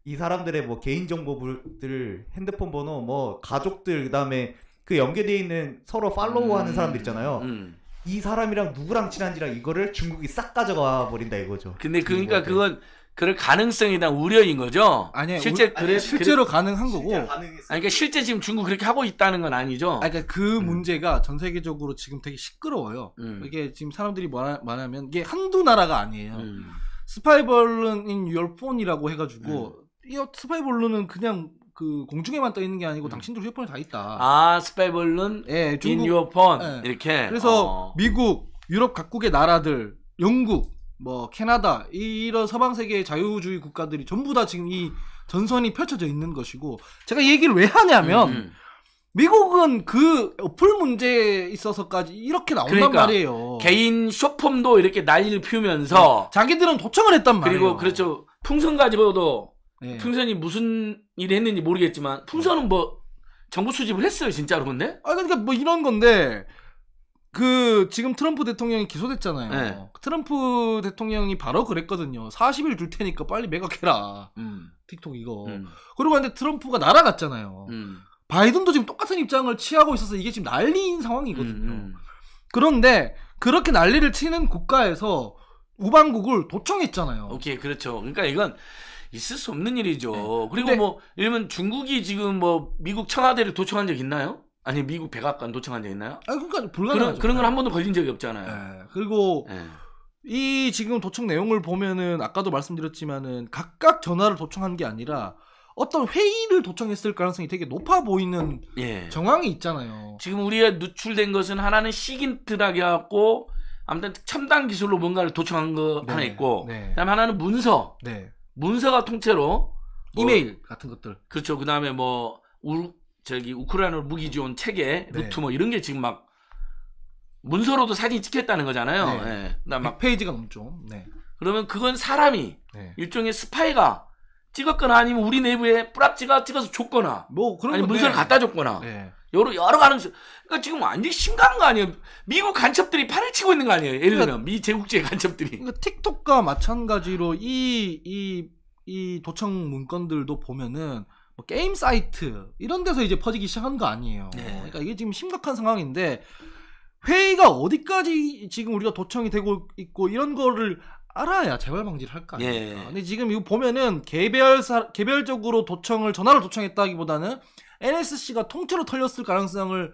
Speaker 2: 이 사람들의 뭐 개인 정보들, 핸드폰 번호, 뭐 가족들, 그다음에 그연계되어 있는 서로 팔로우하는 음, 사람들 있잖아요. 음. 이 사람이랑 누구랑 친한지랑 이거를 중국이 싹 가져가 버린다 이거죠. 근데 그러니까
Speaker 1: 그건 그럴 가능성에 대한 우려인 거죠. 아니 실제 우리, 아니, 실제로 그래,
Speaker 2: 가능한 거고. 실제 아니 그러니까 실제 지금 중국 그렇게 하고 있다는 건 아니죠. 아니, 그러니까 그 음. 문제가 전 세계적으로 지금 되게 시끄러워요. 음. 이게 지금 사람들이 뭐라, 말하면 이게 한두 나라가 아니에요. 음. 스파이벌은 룬 열폰이라고 해가지고 음. 이스파이벌룬은 그냥 그 공중에만 떠 있는 게 아니고 음. 당신들 휴대폰에 다 있다. 아스파이벌룬 예, 중국, 인 유어폰 예. 이렇게. 그래서 어. 미국, 유럽 각국의 나라들, 영국 뭐 캐나다 이, 런 서방 세계의 자유주의 국가들이 전부 다 지금 이 전선이 펼쳐져 있는 것이고 제가 얘기를 왜 하냐면 음, 음. 미국은 그 어플 문제에 있어서까지 이렇게 나온단 그러니까, 말이에요.
Speaker 1: 개인 쇼폼도 이렇게 난리를 피우면서 네, 자기들은 도청을 했단 말이에요. 그리고 그렇죠. 풍선 가지고도 네. 풍선이 무슨 일을 했는지 모르겠지만 풍선은 뭐정부 수집을 했어요, 진짜로 근데? 아 그러니까 뭐 이런 건데 그 지금
Speaker 2: 트럼프 대통령이 기소됐잖아요. 네. 트럼프 대통령이 바로 그랬거든요. 40일 줄 테니까 빨리 매각해라. 음. 틱톡 이거. 음. 그리고 근데 트럼프가 날아갔잖아요. 음. 바이든도 지금 똑같은 입장을 취하고 있어서 이게 지금 난리인 상황이거든요. 음, 음. 그런데
Speaker 1: 그렇게 난리를 치는 국가에서 우방국을 도청했잖아요. 오케이, 그렇죠. 그러니까 이건 있을 수 없는 일이죠. 네. 그리고 뭐 예를 들면 중국이 지금 뭐 미국 청와대를 도청한 적 있나요? 아니 미국 백악관 도청한 적 있나요?
Speaker 2: 아 그러니까 불가능 그런 그런 건 한
Speaker 1: 번도 걸린 적이 없잖아요. 네.
Speaker 2: 그리고 네. 이 지금 도청 내용을 보면은 아까도 말씀드렸지만은 각각 전화를 도청한 게 아니라 어떤 회의를 도청했을 가능성이 되게 높아
Speaker 1: 보이는 예. 정황이 있잖아요. 지금 우리가 누출된 것은 하나는 시긴트락이었고 아무튼 첨단 기술로 뭔가를 도청한 거 네. 하나 있고 네. 그다음 하나는 문서. 네. 문서가 통째로 뭐, 이메일 같은 것들. 그렇죠. 그다음에 뭐 울, 저기 우크라이나 무기 지원 체계 네. 루트 뭐 이런 게 지금 막 문서로도 사진 찍혔다는 거잖아요. 네. 예. 네. 나막 페이지가 넘죠. 네. 그러면 그건 사람이 네. 일종의 스파이가 찍었거나 아니면 우리 내부에 뿌락지가 찍어서 줬거나 뭐 그런 아니 건데. 문서를 갖다 줬거나 네. 여러 여러 가능성. 그러니까 지금 완전히 심각한 거 아니에요? 미국 간첩들이 판을 치고 있는 거 아니에요? 예를 그러니까 들면 그러니까, 미 제국주의 간첩들이. 그러니까 틱톡과 마찬가지로 이
Speaker 2: 이, 이 도청 문건들도 보면은 뭐 게임 사이트 이런 데서 이제 퍼지기 시작한 거 아니에요. 네. 그러니까 이게 지금 심각한 상황인데 회의가 어디까지 지금 우리가 도청이 되고 있고 이런 거를 알아야 재발 방지를 할 거 아닙니까? 예. 근데 지금 이거 보면은 개별 사, 개별적으로 도청을 전화로 도청했다기보다는 NSC가 통째로 털렸을 가능성을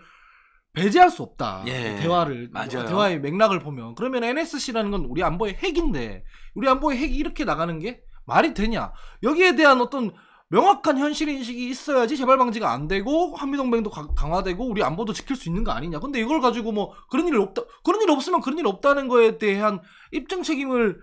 Speaker 2: 배제할 수 없다. 예. 대화를 맞아요. 대화의 맥락을 보면 그러면 NSC라는 건 우리 안보의 핵인데 우리 안보의 핵이 이렇게 나가는 게 말이 되냐? 여기에 대한 어떤 명확한 현실 인식이 있어야지 재발 방지가 안 되고 한미 동맹도 강화되고 우리 안보도 지킬 수 있는 거 아니냐. 근데 이걸 가지고 뭐 그런 일 없다 그런 일 없으면 그런 일 없다는 거에 대한 입증 책임을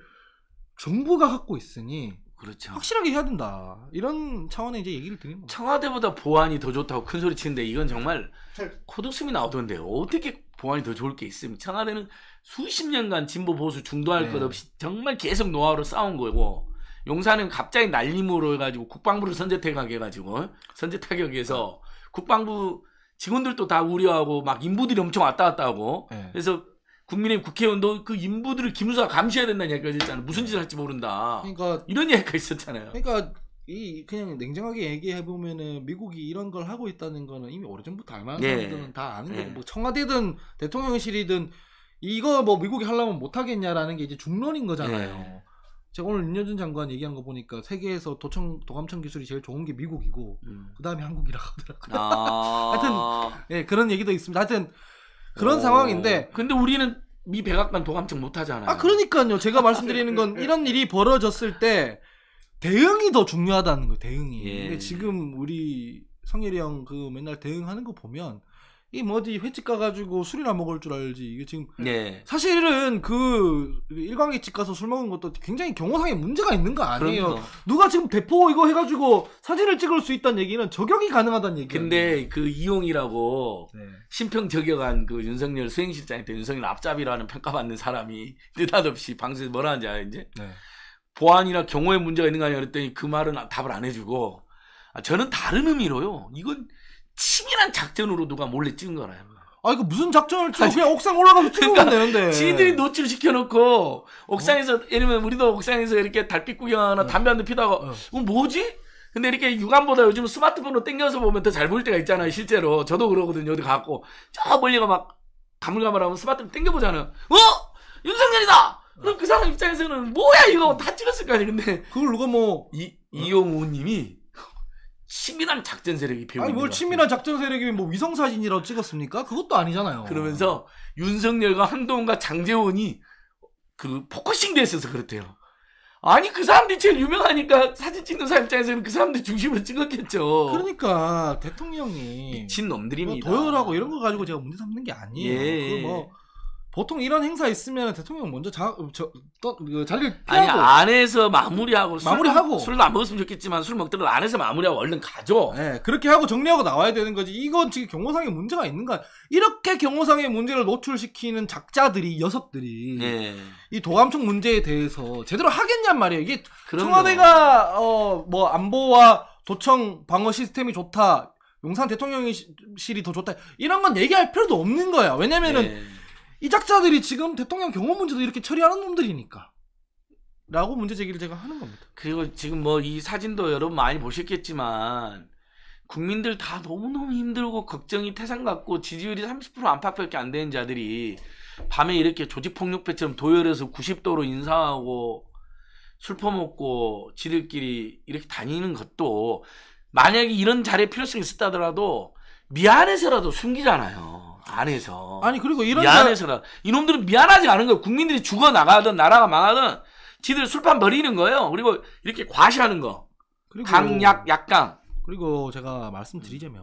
Speaker 2: 정부가 갖고 있으니
Speaker 1: 그렇죠. 확실하게 해야
Speaker 2: 된다.
Speaker 1: 이런 차원의 이제 얘기를 드립니다 청와대보다 보안이 더 좋다고 큰 소리 치는데 이건 정말 네. 코독숨이 나오던데 어떻게 보안이 더 좋을 게 있습니까? 청와대는 수십 년간 진보 보수 중도할 네. 것 없이 정말 계속 노하우로 싸운 거고 용산은 갑자기 날림으로 해가지고 국방부를 선제타격해가지고 선제타격해서 국방부 직원들도 다 우려하고 막 인부들이 엄청 왔다 갔다 하고 네. 그래서 국민의 국회의원도 그 인부들을 김무수가 감시해야 된다는 얘기가 있잖아요. 었 무슨 짓을 할지 모른다. 그러니까 이런 얘기가 있었잖아요.
Speaker 2: 그러니까 이 그냥 냉정하게 얘기해 보면은 미국이 이런 걸 하고 있다는 거는 이미 오래전부터 알만한 네. 사람들은 다 아는 예. 거고 뭐 청와대든 대통령실이든 이거 뭐 미국이 하려면 못 하겠냐라는 게 이제 중론인 거잖아요. 예. 제가 오늘 윤여준 장관 얘기한 거 보니까 세계에서 도청 도감청 기술이 제일 좋은 게 미국이고 음. 그다음에 한국이라고 하더라고요. 아~ 하여튼 예, 그런 얘기도 있습니다. 하여튼
Speaker 1: 그런 상황인데 근데 우리는 미 백악관 도감청 못 하잖아요. 아
Speaker 2: 그러니까요. 제가 말씀드리는 건 이런 일이 벌어졌을 때 대응이 더 중요하다는 거예요. 대응이. 예. 근데 지금 우리 성일이 형그 맨날 대응하는 거 보면 이 뭐지 횟집 가가지고 술이나 먹을 줄 알지 이게 지금 네. 사실은 그 일광객집 가서 술 먹은 것도 굉장히 경호상에 문제가 있는 거 아니에요 그럼요.
Speaker 1: 누가 지금 대포 이거 해가지고 사진을 찍을 수 있다는 얘기는 저격이 가능하다는 얘기예요 근데 그 이용이라고 네. 심평 저격한 그 윤석열 수행실장이 때 윤석열 앞잡이라는 평가받는 사람이 느닷없이 방송에서 뭐라 하는지 알아요 이제 네. 보안이나 경호에 문제가 있는 거아니냐 그랬더니 그 말은 답을 안 해주고 아, 저는 다른 의미로요 이건 치밀한 작전으로 누가 몰래 찍은 거라요. 아 이거 무슨 작전을 찍어 그냥 옥상 올라가서 찍으면 그러니까 되는데 지들이 인 노출 시켜놓고 어? 옥상에서 어? 예를 들면 우리도 옥상에서 이렇게 달빛 구경하나 어. 담배 한 대 피다가 어. 어. 뭐지? 근데 이렇게 육안보다 요즘 스마트폰으로 땡겨서 보면 더 잘 보일 때가 있잖아요 실제로 저도 그러거든요 어디 가고 저 멀리가 막 가물가물하면 스마트폰 땡겨보잖아요 어? 윤석열이다! 그럼 어. 그 사람 입장에서는 뭐야 이거 다 찍었을 거 아니에요 근데 그걸 누가 뭐 이, 이용우 님이 치밀한 작전 세력이 배우고 아니 뭘 치밀한 작전 세력이 뭐 위성 사진이라고 찍었습니까? 그것도 아니잖아요. 그러면서 윤석열과 한동훈과 장재원이 그 포커싱 됐어서 그렇대요. 아니 그 사람들이 제일 유명하니까 사진 찍는 사람 입장에서는 그 사람들 중심으로 찍었겠죠.
Speaker 2: 그러니까 대통령이 미친 놈들입니다. 뭐 도열하고 이런 거 가지고 제가 문제 삼는 게 아니에요. 예. 그뭐 보통 이런 행사 있으면 대통령 먼저 자, 저, 떠, 그 자리를 피하고 아니
Speaker 1: 안에서 마무리하고 술, 마무리하고 술을 안 먹었으면 좋겠지만 술 먹더라도 안에서 마무리하고 얼른 가죠. 네, 그렇게 하고 정리하고 나와야 되는 거지.
Speaker 2: 이건 지금 경호상의 문제가 있는 거야 이렇게 경호상의 문제를 노출시키는 작자들이 녀석들이 네. 이 도감청 문제에 대해서 제대로 하겠냔 말이에요. 이게 그럼요. 청와대가 어뭐 안보와 도청 방어 시스템이 좋다. 용산 대통령실이 더 좋다. 이런 건 얘기할 필요도 없는 거야. 왜냐면은 네. 이 작자들이 지금 대통령 경호 문제도 이렇게 처리하는 놈들이니까. 라고 문제 제기를 제가 하는 겁니다.
Speaker 1: 그리고 지금 뭐 이 사진도 여러분 많이 보셨겠지만 국민들 다 너무너무 힘들고 걱정이 태산 같고 지지율이 30% 안팎밖에 안 되는 자들이 밤에 이렇게 조직폭력배처럼 도열해서 90도로 인사하고술 퍼먹고 지들끼리 이렇게 다니는 것도 만약에 이런 자리에 필요성이 있었다더라도 미안해서라도 숨기잖아요. 안에서. 아니 그리고 이런 미안해서라. 이놈들은 미안하지 않은 거예요. 국민들이 죽어 나가든 나라가 망하든 지들 술판 버리는 거예요. 그리고 이렇게 과시하는 거.
Speaker 2: 그리고 강약 약강. 그리고 제가 말씀드리자면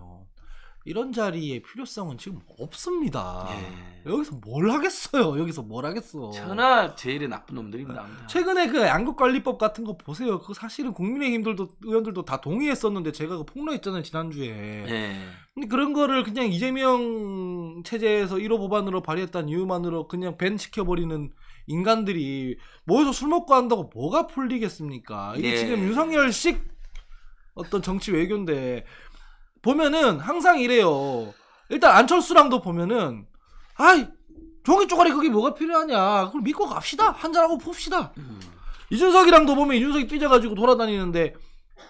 Speaker 2: 이런 자리의 필요성은 지금 없습니다. 예. 여기서 뭘 하겠어요? 여기서
Speaker 1: 뭘 하겠어? 전하 제일의 나쁜 놈들입니다.
Speaker 2: 최근에 그 양국관리법 같은 거 보세요. 그 사실은 국민의힘들도 의원들도 다 동의했었는데 제가 그 폭로했잖아요 지난주에. 예. 그런 거를 그냥 이재명 체제에서 1호 법안으로 발의했다는 이유만으로 그냥 벤 시켜버리는 인간들이 모여서 술 먹고 한다고 뭐가 풀리겠습니까? 이게 예. 지금 윤석열식 어떤 정치 외교인데 보면은 항상 이래요. 일단 안철수랑도 보면은 아이 종이 쪼가리 그게 뭐가 필요하냐. 그럼 믿고 갑시다. 한잔하고 봅시다 음. 이준석이랑도 보면 이준석이 삐져가지고 돌아다니는데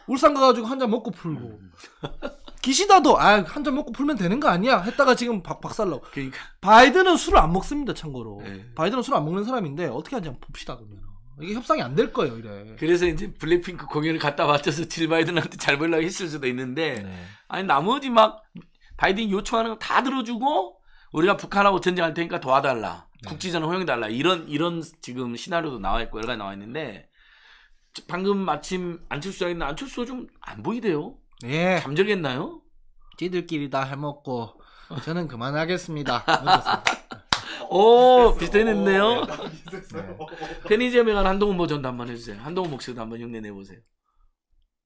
Speaker 2: 울산 가가지고 한잔 먹고 풀고. 음. 기시다도 아한잔 먹고 풀면 되는 거 아니야 했다가 지금 박 박살나고 그러니까. 바이든은 술을 안 먹습니다 참고로 네. 바이든은 술 안 먹는 사람인데 어떻게 하지 한번 봅시다 그러면 이게 협상이 안 될 거예요, 이래.
Speaker 1: 그래서 이제 블랙핑크 공연을 갔다 맞춰서 질 바이든한테 잘 보려고 했을 수도 있는데, 네. 아니, 나머지 막 바이든이 요청하는 거 다 들어주고, 우리가 북한하고 전쟁할 테니까 도와달라. 네. 국지전 허용해달라. 이런, 이런 지금 시나리오도 나와 있고, 여러 가지 나와 있는데, 방금 마침 안철수 장인 안철수가 좀 안 보이대요. 예. 잠적겠나요 찌들끼리 다 해먹고, 저는 그만하겠습니다. 오 비슷했네요. 예. 예. 편니점에간 한동훈 버 뭐 전도 한 번 해주세요. 한동훈 목소리도 한번 흉내 내보세요.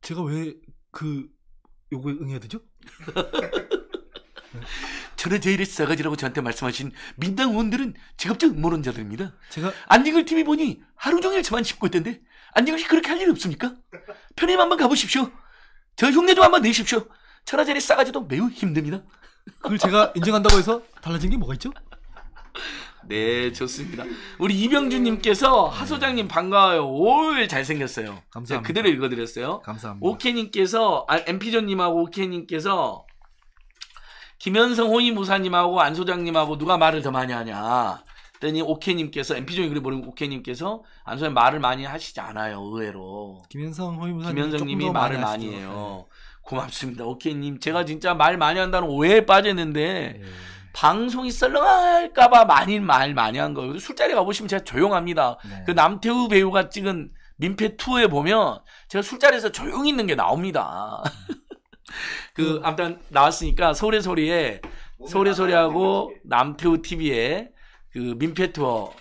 Speaker 1: 제가 왜 그 요거에 응해야 되죠? 저는 제일의 싸가지라고 저한테 말씀하신 민당 의원들은 직업적 음모론자들입니다. 제가 안진걸 TV 보니 하루 종일 저만 씹고 있던데 안진걸 씨 그렇게 할 일 없습니까? 편의점 한 번 가보십시오. 저 흉내 좀 한번 내십시오. 천하제일의 싸가지도 매우 힘듭니다. 그걸 제가 인정한다고 해서 달라진 게 뭐가 있죠? 네, 좋습니다. 우리 이병준님께서 네. 하소장님 반가워요. 올 잘생겼어요. 감사합니다. 그대로 읽어드렸어요. 감사합니다. 오케님께서, 아, 엠피존님하고 오케님께서 김현성 호위무사님하고 안소장님하고 누가 말을 더 많이 하냐. 그랬더니 오케님께서 엠피존이 그리 래 보는 오케님께서 안소장님 말을 많이 하시지 않아요. 의외로. 김현성 호위무사님 김현성님이 말을 많이, 하시죠. 많이 해요. 네. 고맙습니다. 오케님 제가 진짜 말 많이 한다는 오해에 빠졌는데 네. 방송이 썰렁할까봐 많이 말 많이 한 거예요. 술자리 가보시면 제가 조용합니다. 네. 그 남태우 배우가 찍은 민폐 투어에 보면 제가 술자리에서 조용히 있는 게 나옵니다. 그 음. 아무튼 나왔으니까 서울의 소리에 서울의 소리하고 네, 남태우 TV에 그 민폐 투어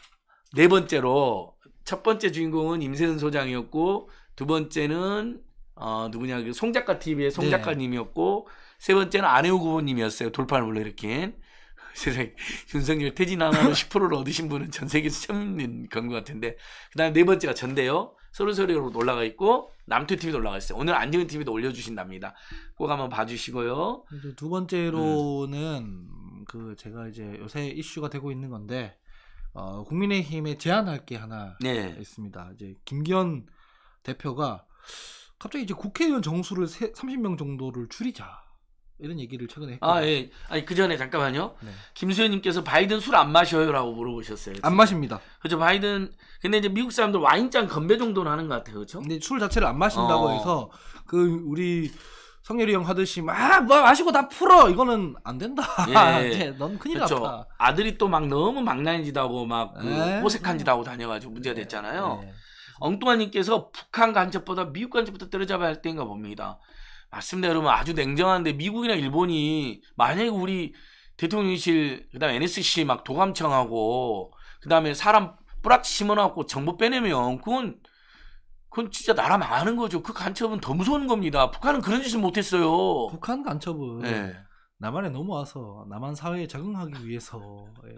Speaker 1: 네 번째로 첫 번째 주인공은 임세은 소장이었고 두 번째는 어 누구냐 그 송작가 TV의 송작가님이었고 네. 세 번째는 아내우 후보님이었어요 돌판을 불러 이렇게. 세상에 윤석열 퇴진 하나로 10%를 얻으신 분은 전 세계에서 처음인 건것 같은데 그다음에 네 번째가 전대요. 서울서울로 올라가 있고 남투 TV도 올라가 있어요. 오늘 안재근 TV도 올려주신답니다. 꼭 한번 봐주시고요.
Speaker 2: 두 번째로는 음. 그 제가 이제 요새 이슈가 되고 있는 건데 어, 국민의힘에 제안할 게 하나 네. 있습니다. 이제 김기현 대표가 갑자기 이제 국회의원 정수를 30명 정도를 줄이자. 이런 얘기를 최근에 했거 아,
Speaker 1: 예. 아니, 그 전에 잠깐만요. 네. 김수현님께서 바이든 술 안 마셔요? 라고 물어보셨어요. 지금. 안 마십니다. 그죠. 바이든, 근데 이제 미국 사람들 와인잔 건배 정도는 하는 것 같아요. 그죠? 근데 술 자체를 안 마신다고 어. 해서, 그, 우리, 성렬이 형 하듯이 막, 막 마시고 다 풀어 이거는 안 된다. 예, 예. 넌 큰일 그렇죠. 아들이 또 막 너무 망나니 짓하고 막그 네. 호색한 짓하고 다녀가지고 문제가 됐잖아요. 에이. 네. 엉뚱한 님께서 북한 간첩보다 미국 간첩부터 때려잡아야 할 때인가 봅니다. 맞습니다, 여러분. 아주 냉정한데 미국이나 일본이 만약에 우리 대통령실 그다음 에 NSC 막 도감청하고 그다음에 사람 뿌락치 심어놓고 정보 빼내면 그건 그건 진짜 나라 망하는 거죠. 그 간첩은 더 무서운 겁니다. 북한은 그런 짓을 못했어요. 북한 간첩은
Speaker 2: 네. 남한에 넘어와서 남한 사회에 적응하기 위해서 예.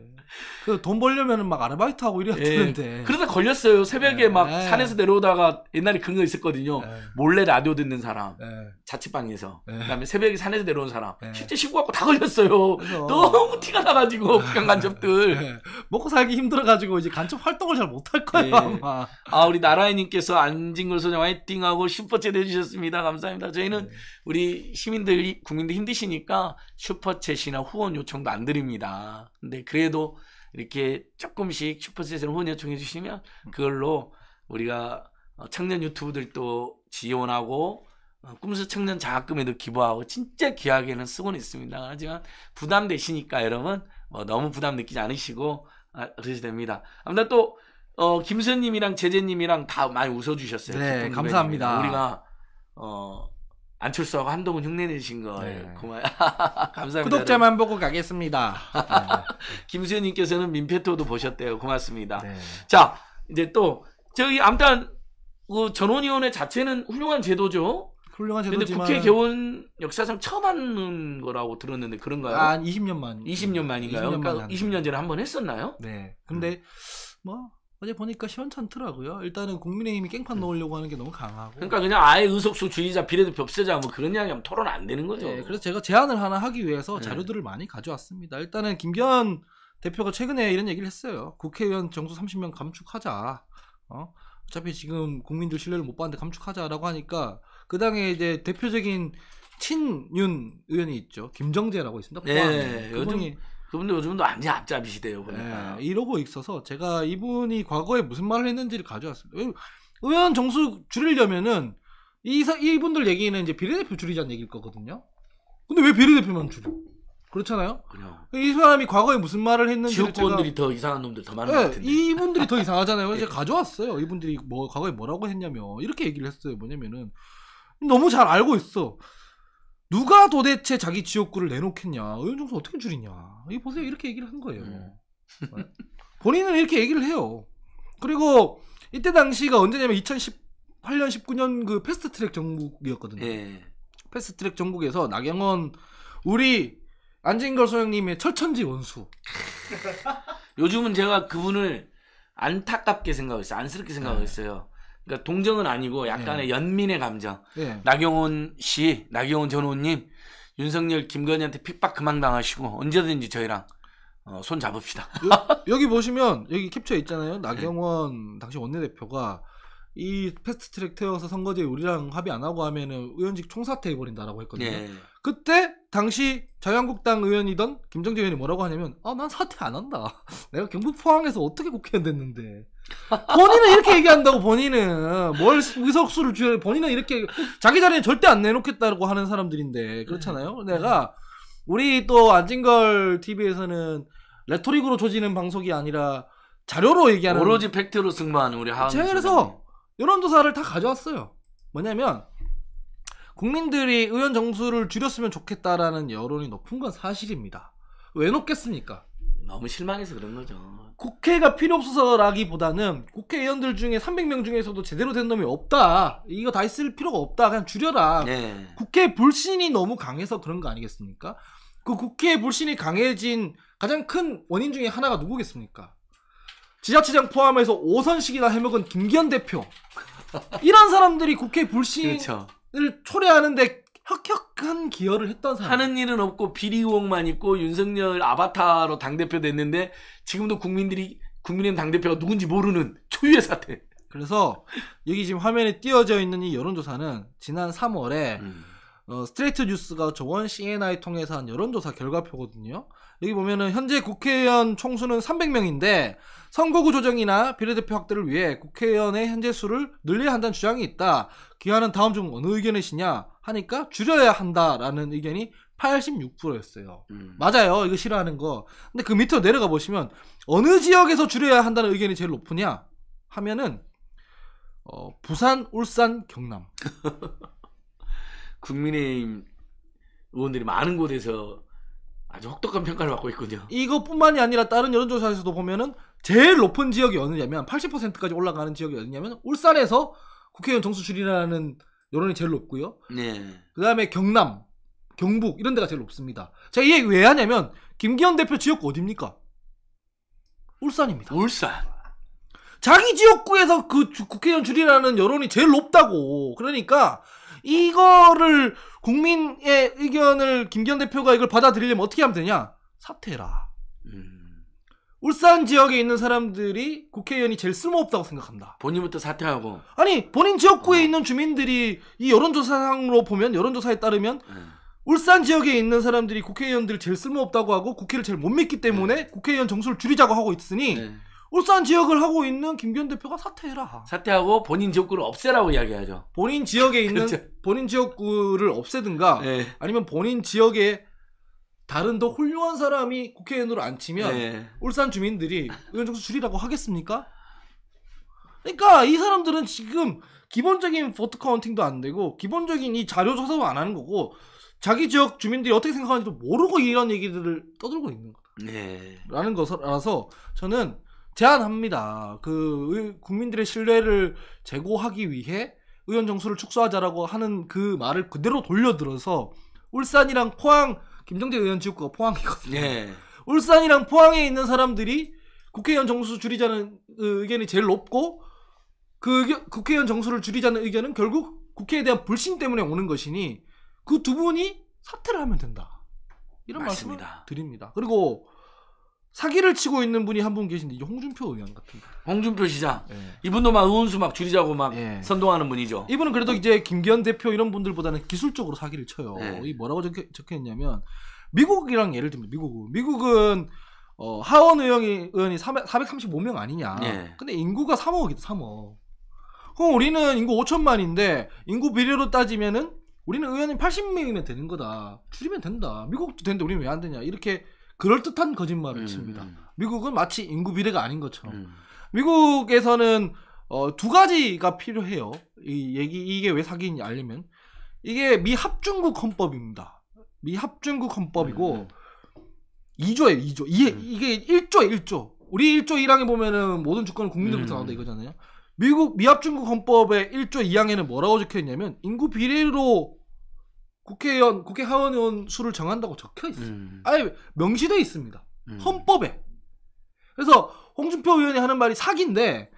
Speaker 1: 그 돈 벌려면은 막 아르바이트 하고 이래야 예. 되는데 그러다 걸렸어요 새벽에 예. 막 예. 산에서 내려오다가 옛날에 그거 있었거든요 예. 몰래 라디오 듣는 사람 자취방에서 그다음에 새벽에 산에서 내려온 사람 실제 신고 갖고 다 걸렸어요 그래서... 너무 티가 나가지고 북한 간첩들 먹고 살기 힘들어가지고 이제 간첩 활동을 잘 못할 거예요 아마 아 우리 나라인님께서 안진걸 소장 화이팅하고 10번째 내주셨습니다 감사합니다 저희는 우리 시민들 국민들 힘드시니까 슈퍼챗이나 후원 요청도 안 드립니다. 근데 그래도 이렇게 조금씩 슈퍼챗을 후원 요청해 주시면 그걸로 우리가 어, 청년 유튜브들도 지원하고 어, 꿈수 청년 장학금에도 기부하고 진짜 귀하게는 쓰고는 있습니다. 하지만 부담되시니까 여러분 뭐 너무 부담 느끼지 않으시고 아, 그러셔도 됩니다. 아무튼 또 어, 김수현님이랑 재재님이랑 다 많이 웃어주셨어요. 네, 감사합니다. 우리가 어, 안철수하고 한동훈 흉내내신 거 네. 고마워 감사합니다. 구독자만 보고 가겠습니다. 네. 김수현님께서는 민폐토도 보셨대요. 고맙습니다. 네. 자 이제 또 저기 아무튼 그 전원위원회 자체는 훌륭한 제도죠.
Speaker 2: 훌륭한 제도지만 근데 국회 개원
Speaker 1: 역사상 처음 하는 거라고 들었는데 그런가요? 한 20년 만 20년 만인가요? 20년 그러니까 20년 전에 한번 했었나요? 네. 근데 음.
Speaker 2: 뭐 어제 보니까 시원찮더라고요. 일단은 국민의힘이 깽판 넣으려고 네. 하는 게 너무 강하고. 그러니까
Speaker 1: 그냥 아예 의석수 주의자 비례대표 없애자 뭐 그런 이야기 하면 토론 안 되는 거죠. 네, 그래서 제가 제안을 하나 하기 위해서
Speaker 2: 네. 자료들을 네. 많이 가져왔습니다. 일단은 김기현 대표가 최근에 이런 얘기를 했어요. 국회의원 정수 30명 감축하자. 어? 어차피 지금 국민들 신뢰를 못 받는데 감축하자라고 하니까 그 당에 이제 대표적인 친윤 의원이 있죠. 김정재라고 있습니다. 네, 요즘 그분도 요즘도 완전 앞잡이 시대예요 예, 보니까. 네, 이러고 있어서 제가 이분이 과거에 무슨 말을 했는지를 가져왔습니다. 의원 정수 줄이려면은 이 이분들 얘기는 이제 비례대표 줄이자는 얘기일 거거든요. 근데
Speaker 1: 왜 비례대표만
Speaker 2: 줄여? 그렇잖아요. 그냥. 이 사람이 과거에 무슨 말을 했는지 지역권들이 더 이상한 놈들 더 많은 네, 것 같은데. 이분들이 더 이상하잖아요. 네. 제가 가져왔어요. 이분들이 뭐 과거에 뭐라고 했냐면 이렇게 얘기를 했어요. 뭐냐면은 너무 잘 알고 있어. 누가 도대체 자기 지역구를 내놓겠냐 의원총수 어떻게 줄이냐 이 보세요 이렇게 얘기를 한 거예요 음. 네. 본인은 이렇게 얘기를 해요 그리고 이때 당시가 언제냐면 2018년 19년 그 패스트트랙 정국이었거든요 네. 예. 패스트트랙 정국에서 나경원 우리
Speaker 1: 안진걸 소장님의 철천지 원수 요즘은 제가 그분을 안타깝게 생각했어요 안쓰럽게 생각하고있어요 네. 그러니까 동정은 아니고 약간의 네. 연민의 감정. 네. 나경원 씨, 나경원 전호님, 윤석열 김건희한테 핍박 그만 당하시고 언제든지 저희랑 어, 손 잡읍시다.
Speaker 2: 여, 기 보시면 여기 캡처 있잖아요. 나경원 네. 당시 원내대표가 이 패스트트랙 태워서 선거제 우리랑 합의 안 하고 하면은 의원직 총사퇴해 버린다라고 했거든요. 예. 그때 당시 자유한국당 의원이던 김정재 의원이 뭐라고 하냐면 아 난 사퇴 안 한다. 내가 경북 포항에서 어떻게 국회의원 됐는데 본인은 이렇게 얘기한다고 본인은 뭘 의석수를 줄여 본인은 이렇게 자기 자리에 절대 안 내놓겠다고 하는 사람들인데 그렇잖아요. 음. 내가 우리 또 안진걸 TV에서는 레토릭으로 조지는 방송이 아니라 자료로 얘기하는 오로지
Speaker 1: 팩트로 승부하는 우리 하 제가 그래서
Speaker 2: 여론조사를 다 가져왔어요. 뭐냐면 국민들이 의원 정수를 줄였으면 좋겠다라는 여론이 높은 건 사실입니다. 왜 높겠습니까? 너무 실망해서 그런 거죠. 국회가 필요 없어서라기보다는 국회의원들 중에 300명 중에서도 제대로 된 놈이 없다. 이거 다 있을 필요가 없다. 그냥 줄여라. 네. 국회 불신이 너무 강해서 그런 거 아니겠습니까? 그 국회 불신이 강해진 가장 큰 원인 중에 하나가 누구겠습니까? 지자체장 포함해서 5선식이나 해먹은 김기현 대표. 이런 사람들이 국회 불신을 그렇죠.
Speaker 1: 초래하는데 혁혁한 기여를 했던 사람. 하는 일은 없고 비리의혹만 있고 윤석열 아바타로 당대표 됐는데 지금도 국민들이 국민의힘 당대표가 누군지 모르는 초유의 사태. 그래서 여기 지금 화면에 띄어져 있는 이
Speaker 2: 여론조사는 지난 3월에 음. 어, 스트레이트 뉴스가 조원 CNI 통해서 한 여론조사 결과표거든요. 여기 보면은 현재 국회의원 총수는 300명인데 선거구 조정이나 비례대표 확대를 위해 국회의원의 현재 수를 늘려야 한다는 주장이 있다. 기아는 다음 중 어느 의견이시냐 하니까 줄여야 한다라는 의견이 86%였어요. 음. 맞아요. 이거 싫어하는 거. 근데 그 밑으로 내려가 보시면 어느 지역에서 줄여야 한다는 의견이 제일 높으냐 하면은 어, 부산, 울산, 경남.
Speaker 1: 국민의힘 의원들이 많은 곳에서 아주 혹독한 평가를 받고 있군요.
Speaker 2: 이것뿐만이
Speaker 1: 아니라 다른 여론조사에서도 보면은 제일 높은
Speaker 2: 지역이 어디냐면 80%까지 올라가는 지역이 어디냐면 울산에서 국회의원 정수 출이라는 여론이 제일 높고요. 네. 그다음에 경남, 경북 이런 데가 제일 높습니다. 자, 이게왜 하냐면 김기현 대표 지역구 어디입니까? 울산입니다. 울산. 자기 지역구에서 그 국회의원 줄이라는 여론이 제일 높다고. 그러니까 이거를 국민의 의견을 김기현 대표가 이걸 받아들이려면 어떻게 하면 되냐? 사퇴라. 음. 울산 지역에 있는 사람들이 국회의원이 제일 쓸모없다고 생각한다. 본인부터 사퇴하고. 아니 본인 지역구에 어. 있는 주민들이 이 여론조사상으로 보면 여론조사에 따르면 음. 울산 지역에 있는 사람들이 국회의원들 제일 쓸모없다고 하고 국회를 제일 못 믿기 때문에 네. 국회의원 정수를 줄이자고 하고 있으니 네. 울산 지역을 하고 있는 김기현 대표가 사퇴해라. 사퇴하고 본인 지역구를 없애라고 이야기하죠. 본인 지역에 있는 그렇죠. 본인 지역구를 없애든가 네. 아니면 본인 지역에 다른 더 훌륭한 사람이 국회의원으로 앉히면 네. 울산 주민들이 의원 정수 줄이라고 하겠습니까? 그러니까 이 사람들은 지금 기본적인 보트 카운팅도 안 되고 기본적인 이 자료 조사도 안 하는 거고 자기 지역 주민들이 어떻게 생각하는지도 모르고 이런 얘기들을 떠들고 있는 거다. 네. 라는 것이라서 저는 제안합니다. 그 국민들의 신뢰를 제고하기 위해 의원 정수를 축소하자라고 하는 그 말을 그대로 돌려들어서 울산이랑 포항 김정재 의원 지역구가 포항이거든요. 예. 울산이랑 포항에 있는 사람들이 국회의원 정수 줄이자는 의견이 제일 높고 그 의견, 국회의원 정수를 줄이자는 의견은 결국 국회에 대한 불신 때문에 오는 것이니 그 두 분이 사퇴를 하면 된다. 이런 말씀을 드립니다. 그리고 사기를 치고 있는 분이 한 분 계신데 홍준표 의원 같은 분. 홍준표 시장. 예. 이분도 막 의원수 막 줄이자고 막 예. 선동하는 분이죠. 이분은 그래도 이제 김기현 대표 이런 분들보다는 기술적으로 사기를 쳐요. 예. 이 뭐라고 적혀, 적혀있냐면 미국이랑 예를 들면 미국은 미국은 어, 하원 의원이 의원이 435명 아니냐. 예. 근데 인구가 3억이다 3억. 그럼 우리는 인구 5천만인데 인구 비례로 따지면은 우리는 의원이 80명이면 되는 거다. 줄이면 된다. 미국도 되는데 우리는 왜 안 되냐. 이렇게 그럴듯한 거짓말을 음, 칩니다. 음. 미국은 마치 인구 비례가 아닌 것처럼. 음. 미국에서는 어, 두 가지가 필요해요. 이 얘기 이게 왜 사기인지 알려면 이게 미 합중국 헌법입니다. 미 합중국 헌법이고 2조예요, 2조. 이, 이게 1조 1조. 우리 1조 1항에 보면은 모든 주권은 국민들부터 나온다 이거잖아요. 미국 미합중국 헌법의 1조 2항에는 뭐라고 적혀 있냐면 인구 비례로 국회의원, 국회 하원의원 수를 정한다고 적혀 있어요. 음. 아예 명시돼 있습니다. 음. 헌법에. 그래서 홍준표 의원이 하는 말이 사기인데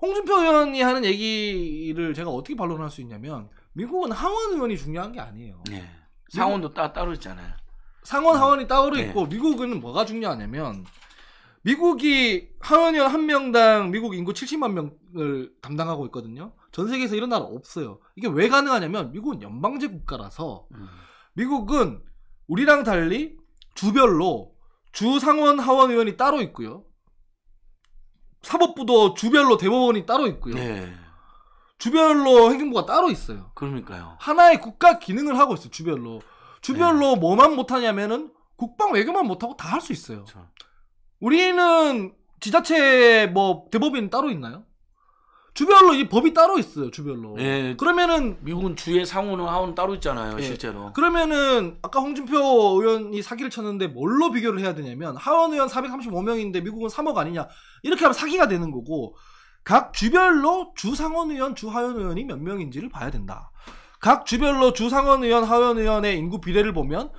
Speaker 2: 홍준표 의원이 하는 얘기를 제가 어떻게 반론할 수 있냐면 미국은 하원 의원이 중요한 게 아니에요. 네. 상원도 따, 따로 있잖아요. 상원 네. 하원이 따로 네. 있고 미국은 뭐가 중요하냐면 미국이 하원의원 한 명당 미국 인구 70만 명을 담당하고 있거든요. 전 세계에서 이런 나라 없어요. 이게 왜 가능하냐면 미국은 연방제 국가라서 음. 미국은 우리랑 달리 주별로 주 상원 하원 의원이 따로 있고요. 사법부도 주별로 대법원이 따로 있고요. 네. 주별로 행정부가 따로 있어요.
Speaker 1: 그러니까요.
Speaker 2: 하나의 국가 기능을 하고 있어요. 주별로. 주별로 네. 뭐만 못하냐면은 국방 외교만 못하고 다 할 수 있어요. 그렇죠. 우리는 지자체 뭐 대법인 따로 있나요? 주별로 이 법이 따로 있어요. 주별로. 예. 그러면은 미국은
Speaker 1: 주의 상호는 하원 따로 있잖아요. 예. 실제로.
Speaker 2: 그러면은 아까 홍준표 의원이 사기를 쳤는데 뭘로 비교를 해야 되냐면 하원 의원 435명인데 미국은 3억 아니냐. 이렇게 하면 사기가 되는 거고 각 주별로 주 상원 의원, 주 하원 의원이 몇 명인지를 봐야 된다. 각 주별로 주 상원 의원, 하원 의원의 인구 비례를 보면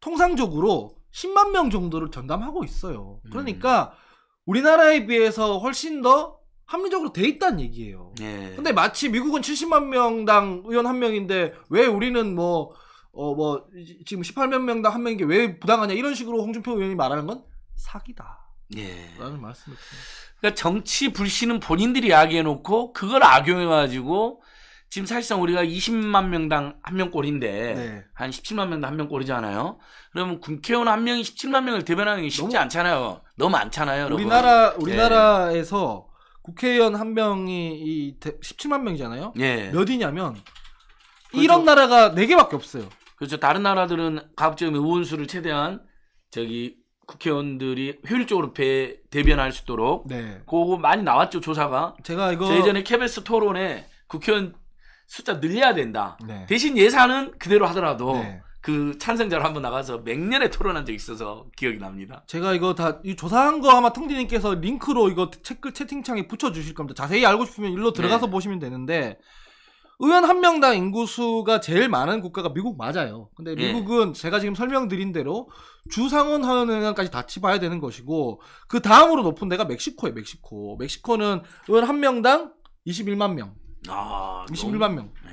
Speaker 2: 통상적으로 10만 명 정도를 전담하고 있어요. 음. 그러니까 음. 우리나라에 비해서 훨씬 더 합리적으로 돼 있다는 얘기예요. 예. 근데 마치 미국은 70만 명당 의원 한 명인데 왜 우리는 뭐 어, 뭐, 지금 1 8만 명당 한 명인 게 왜 부당하냐, 이런 식으로 홍준표 의원이 말하는 건 사기다.
Speaker 1: 예. 라는 말씀을 그러니까 정치 불신은 본인들이 이야기해놓고, 그걸 악용해가지고, 지금 사실상 우리가 20만 명당 한 명꼴인데, 네. 한 17만 명당 한 명꼴이잖아요. 그러면 국회의원 한 명이 17만 명을 대변하는 게 쉽지 너무, 않잖아요. 너무 많잖아요, 우리나라, 여러분. 예.
Speaker 2: 우리나라에서, 예. 국회의원 한 명이 이 17만 명이잖아요. 예. 몇이냐면
Speaker 1: 그렇죠. 이런 나라가 4 개밖에 없어요. 그렇죠. 다른 나라들은 가급적 의원 수를 최대한 저기 국회의원들이 효율적으로 배, 대변할 수 있도록 네. 그거 많이 나왔죠 조사가. 제가 이거 예전에 케베스 토론에 국회의원 숫자 늘려야 된다. 네. 대신 예산은 그대로 하더라도 네. 그 찬성자로 한번 나가서 맹년에 토론한 적이 있어서 기억이 납니다.
Speaker 2: 제가 이거 다 조사한 거 아마 텅디님께서 링크로 이거 체크 채팅창에 붙여주실 겁니다. 자세히 알고 싶으면 일로 들어가서 네. 보시면 되는데 의원 한 명당 인구수가 제일 많은 국가가 미국 맞아요. 근데 예. 미국은 네. 제가 지금 설명드린 대로 주상원 하원 의원까지 다치 봐야 되는 것이고 그 다음으로 높은 데가 멕시코예요. 멕시코. 멕시코는 의원 한 명당 21만 명. 아, 21만 너무... 명. 네.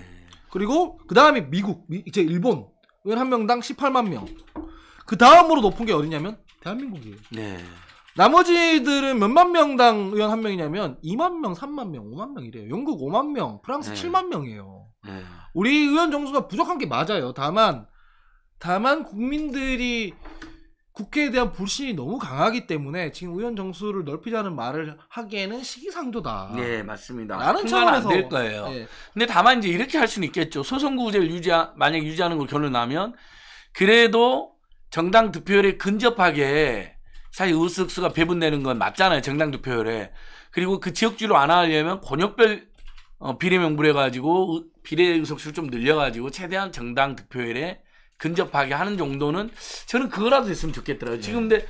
Speaker 2: 그리고 그 다음이 미국, 이제 일본. 의원 한 명당 18만 명. 그 다음으로 높은 게 어디냐면 대한민국이에요. 네. 나머지들은 몇만 명당 의원 한 명이냐면 2만 명, 3만 명, 5만 명이래요. 영국 5만 명, 프랑스 네. 7만 명이에요. 네. 우리 의원 정수가 부족한 게 맞아요. 다만 다만 국민들이 국회에 대한 불신이 너무 강하기 때문에 지금 의원 정수를 넓히자는 말을 하기에는 시기상조다. 네,
Speaker 1: 맞습니다. 라는 차원에서 될 거예요. 네. 근데 다만 이제 이렇게 할 수는 있겠죠. 소선구제를 유지하 만약 유지하는 걸 결론하면 그래도 정당 득표율에 근접하게 사실 우수수가 배분되는 건 맞잖아요. 정당 득표율에. 그리고 그 지역주로 안 하려면 권역별 어, 비례 명부를 해가지고 비례 의석수를 좀 늘려가지고 최대한 정당 득표율에 근접하게 하는 정도는 저는 그거라도 됐으면 좋겠더라고요. 지금 네. 근데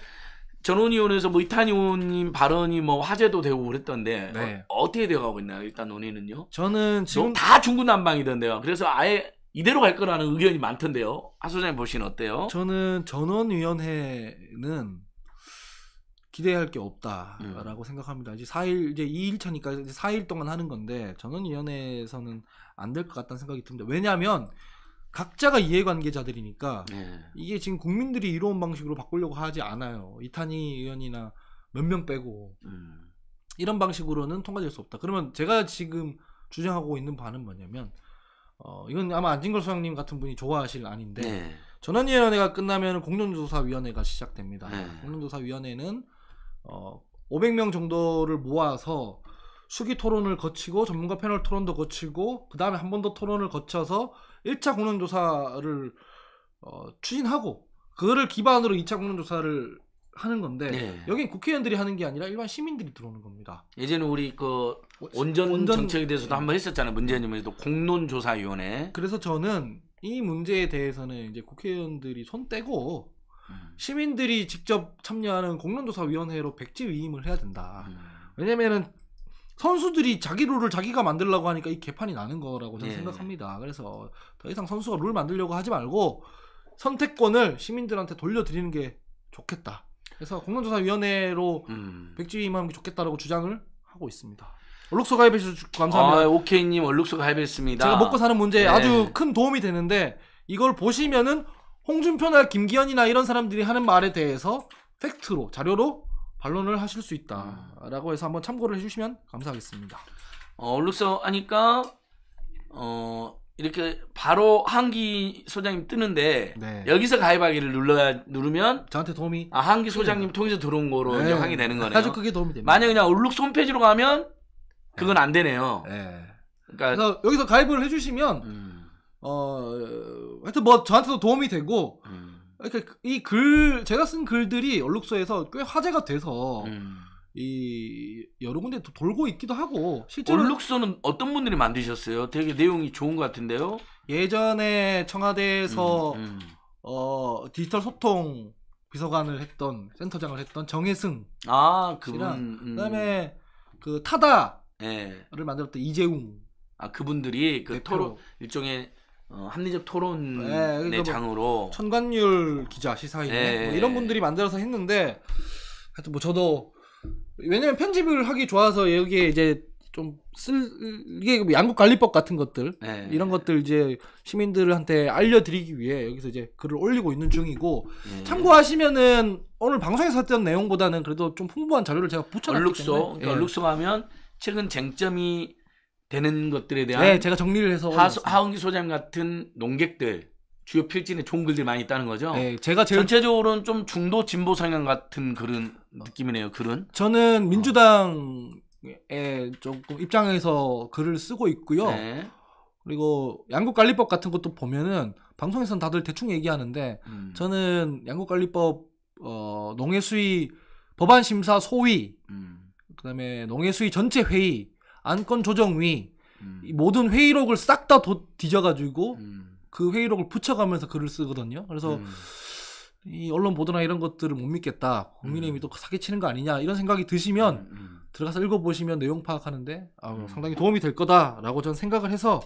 Speaker 1: 전원위원회에서 뭐 이탄 의원님 발언이 뭐 화제도 되고 그랬던데 네. 어, 떻게 되어가고 있나요? 일단 논의는요? 저는 지금 뭐 다 중구난방이던데요. 그래서 아예 이대로 갈 거라는 의견이 많던데요. 하 소장님 보시는 어때요?
Speaker 2: 저는 전원위원회는 기대할 게 없다라고 음. 생각합니다. 이제 4일 이제 2일차니까 이제 4일 동안 하는 건데 전원위원회에서는 안 될 것 같다는 생각이 듭니다. 왜냐하면 각자가 이해관계자들이니까 네. 이게 지금 국민들이 이로운 방식으로 바꾸려고 하지 않아요. 이탄희 의원이나 몇 명 빼고 음. 이런 방식으로는 통과될 수 없다. 그러면 제가 지금 주장하고 있는 바는 뭐냐면 어, 이건 아마 안진걸 소장님 같은 분이 좋아하실 아닌데 네. 전원위원회가 끝나면 공론조사위원회가 시작됩니다. 네. 공론조사위원회는 어, 500명 정도를 모아서 수기 토론을 거치고 전문가 패널 토론도 거치고 그 다음에 한 번 더 토론을 거쳐서 1차 공론조사를 어, 추진하고 그거를 기반으로 2차 공론조사를 하는 건데 네. 여긴 국회의원들이 하는 게 아니라 일반 시민들이 들어오는
Speaker 1: 겁니다. 예전에 우리 그 온전, 어, 온전 정책에 대해서도 네. 한번 했었잖아요. 문제님에도 서 공론조사위원회.
Speaker 2: 그래서 저는 이 문제에 대해서는 이제 국회의원들이 손 떼고 음. 시민들이 직접 참여하는 공론조사위원회로 백지 위임을 해야 된다. 음. 왜냐면은 선수들이 자기 룰을 자기가 만들려고 하니까 이 개판이 나는 거라고 저는 예. 생각합니다. 그래서 더 이상 선수가 룰 만들려고 하지 말고 선택권을 시민들한테 돌려드리는 게 좋겠다. 그래서 공론조사위원회로 음. 백지위 임하는 게 좋겠다라고 주장을 하고 있습니다.
Speaker 1: 얼룩소 가입해주셔서 감사합니다. 아, 오케이님 얼룩소 가입했습니다. 제가 먹고 사는 문제에 네. 아주
Speaker 2: 큰 도움이 되는데 이걸 보시면은 홍준표나 김기현이나 이런 사람들이 하는 말에 대해서 팩트로 자료로 반론을 하실 수 있다라고 음. 해서 한번 참고를 해주시면 감사하겠습니다.
Speaker 1: 어, 룩서 하니까 어 이렇게 바로 한기 소장님 뜨는데 네. 여기서 가위바위를 눌러 누르면 저한테 도움이 아 한기 소장님 통해서 들어온 거로 네. 인정하게 되는 거네요. 아주 크게 도움이 됩니다. 만약 그냥 얼룩 홈페이지로 가면 그건 네. 안 되네요. 네. 그러니까 그래서 여기서 가입을 해주시면 음.
Speaker 2: 어 하여튼 뭐 저한테도 도움이 되고 음. 그러니 그, 이글 제가 쓴 글들이 얼룩소에서 꽤 화제가 돼서 음. 이 여러 군데 돌고 있기도 하고 실제로
Speaker 1: 얼룩소는 어떤 분들이 만드셨어요? 되게 내용이 좋은 것 같은데요. 예전에 청와대에서 음, 음. 어, 디지털 소통
Speaker 2: 비서관을 했던 센터장을 했던 정혜승
Speaker 1: 아 그분 음. 그다음에 그 타다를 예. 만들었던 이재웅 아 그분들이 그 토론
Speaker 2: 일종의 어, 합리적
Speaker 1: 토론의 네, 그러니까 뭐 장으로 뭐
Speaker 2: 천관율 기자 시사인 네. 뭐 네, 이런 네. 분들이 만들어서 했는데 하여튼 뭐 저도 왜냐면 편집을 하기 좋아서 여기에 이제 좀 쓸 이게 뭐 양국 관리법 같은 것들 네, 네. 이런 것들 이제 시민들한테 알려드리기 위해 여기서 이제 글을 올리고 있는 중이고 네.
Speaker 1: 참고하시면은 오늘 방송에서 했던 내용보다는 그래도 좀 풍부한 자료를 제가 붙여놨기 얼룩소, 때문에 그러니까 예. 얼룩소 가면 최근 쟁점이 되는 것들에 대한 네, 제가 정리를 해서 하수, 하은기 소장 같은 농객들 주요 필진에 좋은 글들이 많이 있다는 거죠. 네, 제가 제일 전체적으로는 좀 중도 진보 성향 같은 그런 느낌이네요. 그런
Speaker 2: 저는 어. 민주당의 조금 입장에서 글을 쓰고 있고요. 네. 그리고 양국관리법 같은 것도 보면은 방송에서는 다들 대충 얘기하는데 음. 저는 양국관리법 어, 농해수위 법안심사 소위 음. 그다음에 농해수위 전체 회의 안건 조정위 음. 모든 회의록을 싹 다 뒤져가지고 음. 그 회의록을 붙여가면서 글을 쓰거든요. 그래서 음. 이 언론 보도나 이런 것들을 못 믿겠다. 국민의힘이 음. 또 사기치는 거 아니냐 이런 생각이 드시면 음, 음. 들어가서
Speaker 1: 읽어보시면 내용 파악하는데 아, 상당히 도움이
Speaker 2: 될 거다라고 저는 생각을 해서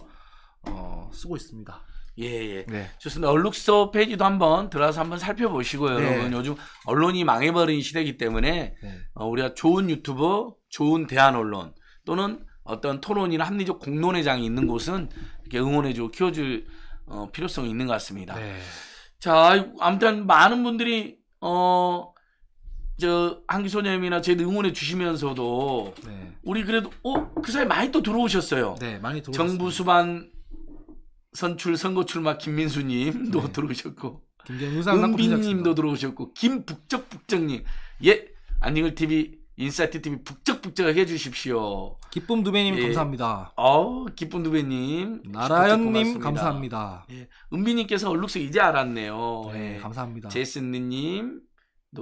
Speaker 2: 어, 쓰고 있습니다.
Speaker 1: 예, 예. 네. 좋습니다. 얼룩서 페이지도 한번 들어가서 한번 살펴보시고요. 네. 여러분, 요즘 언론이 망해버린 시대이기 때문에 네. 어, 우리가 좋은 유튜버, 좋은 대한 언론 또는 어떤 토론이나 합리적 공론의 장이 있는 곳은 이렇게 응원해주고 키워줄 어, 필요성이 있는 것 같습니다. 네. 자, 아무튼 많은 분들이 어, 저 한기소녀님이나 제 응원해 주시면서도 네. 우리 그래도 어그 사이 많이 또 들어오셨어요. 네, 많이 정부 수반 선출 선거 출마 김민수님도 네. 들어오셨고 은빈님도 들어오셨고 김북적 북적님 예 안익을 TV 인사이트 TV 북적북적 해주십시오. 기쁨 두배님 예. 감사합니다. 어 기쁨 두배님, 나라연님 감사합니다. 예. 은비님께서 얼룩소 이제 알았네요. 네, 예. 감사합니다. 제스슨님도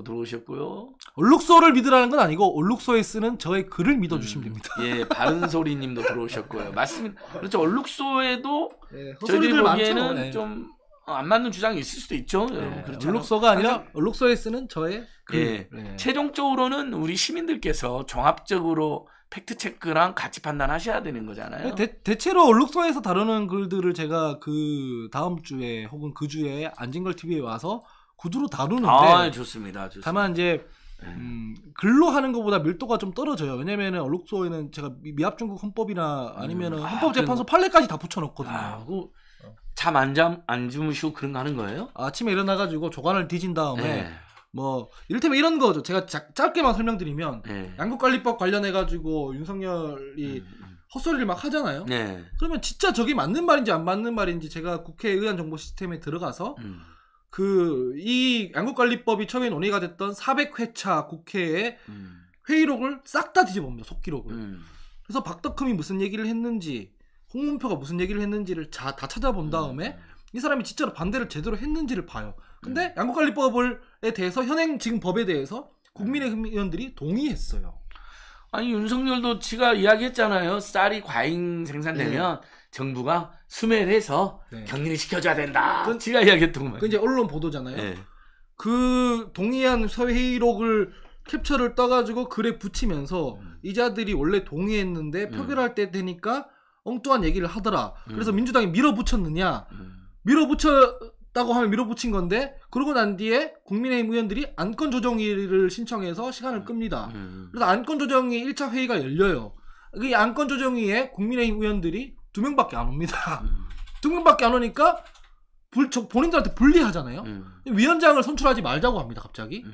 Speaker 1: 들어오셨고요. 얼룩소를 믿으라는 건 아니고 얼룩소에 쓰는 저의 글을 음, 믿어주시면 음, 됩니다. 예, 바른 소리님도 들어오셨고요. 맞습니다. 그렇죠. 얼룩소에도 네, 저희들이 보기에는 많죠. 좀 네. 어, 안 맞는 주장이 있을 수도 있죠. 네, 예, 그렇죠. 언서가 아니라 언서에 쓰는 저의 그 예, 네. 최종적으로는 우리 시민들께서 종합적으로 팩트 체크랑 같이 판단하셔야 되는 거잖아요.
Speaker 2: 네, 대, 체로 언서에서 다루는 글들을 제가 그 다음 주에 혹은 그 주에 안진걸 TV에 와서 구두로 다루는데 아,
Speaker 1: 좋습니다. 좋습니다.
Speaker 2: 다만 이제 네. 음, 글로 하는 것보다 밀도가 좀 떨어져요. 왜냐면은 언소에는 제가 미합중국 헌법이나 아니면은 음, 헌법재판소 판례까지 다 붙여놓거든요. 아,
Speaker 1: 그, 잠안잠안 주무시고 그런 거 하는 거예요?
Speaker 2: 아침에 일어나가지고 조관을 뒤진 다음에 네. 뭐 이를테면 이런 거죠. 제가 작- 짧게만 설명드리면 네. 양국관리법 관련해가지고 윤석열이 음, 음, 음. 헛소리를 막 하잖아요. 네. 그러면 진짜 저게 맞는 말인지 안 맞는 말인지 제가 국회의원 정보 시스템에 들어가서 음. 그이 양국관리법이 처음에 논의가 됐던 400회차 국회의 음. 회의록을 싹 다 뒤집어봅니다. 속기록을. 음. 그래서 박덕흠이 무슨 얘기를 했는지 홍문표가 무슨 얘기를 했는지를 자, 다 찾아본 음. 다음에 이 사람이 진짜로 반대를 제대로 했는지를 봐요. 근데 음. 양국관리법에 대해서 현행 지금 법에 대해서 국민의힘 음. 의원들이 동의했어요. 아니 윤석열도
Speaker 1: 지가 이야기했잖아요. 쌀이 과잉 생산되면 네. 정부가 수매를 해서 네. 격리를 시켜줘야 된다. 그건 지가 이야기했던 거예요. 그 이제 언론 보도잖아요. 네. 그
Speaker 2: 동의한 회의록을 캡처를 떠가지고 글에 붙이면서 음. 이자들이 원래 동의했는데 표결할 때 되니까 엉뚱한 얘기를 하더라. 음. 그래서 음. 민주당이 밀어붙였느냐? 음. 밀어붙였다고 하면 밀어붙인 건데 그러고 난 뒤에 국민의힘 의원들이 안건 조정위를 신청해서 시간을 음. 끕니다. 음, 그래서 안건 조정위 1차 회의가 열려요. 이 그 안건 조정위에 국민의힘 의원들이 두 명밖에 안 옵니다. 두 명밖에 안 오니까 불, 저, 본인들한테 불리하잖아요. 위원장을 선출하지 말자고 합니다. 갑자기.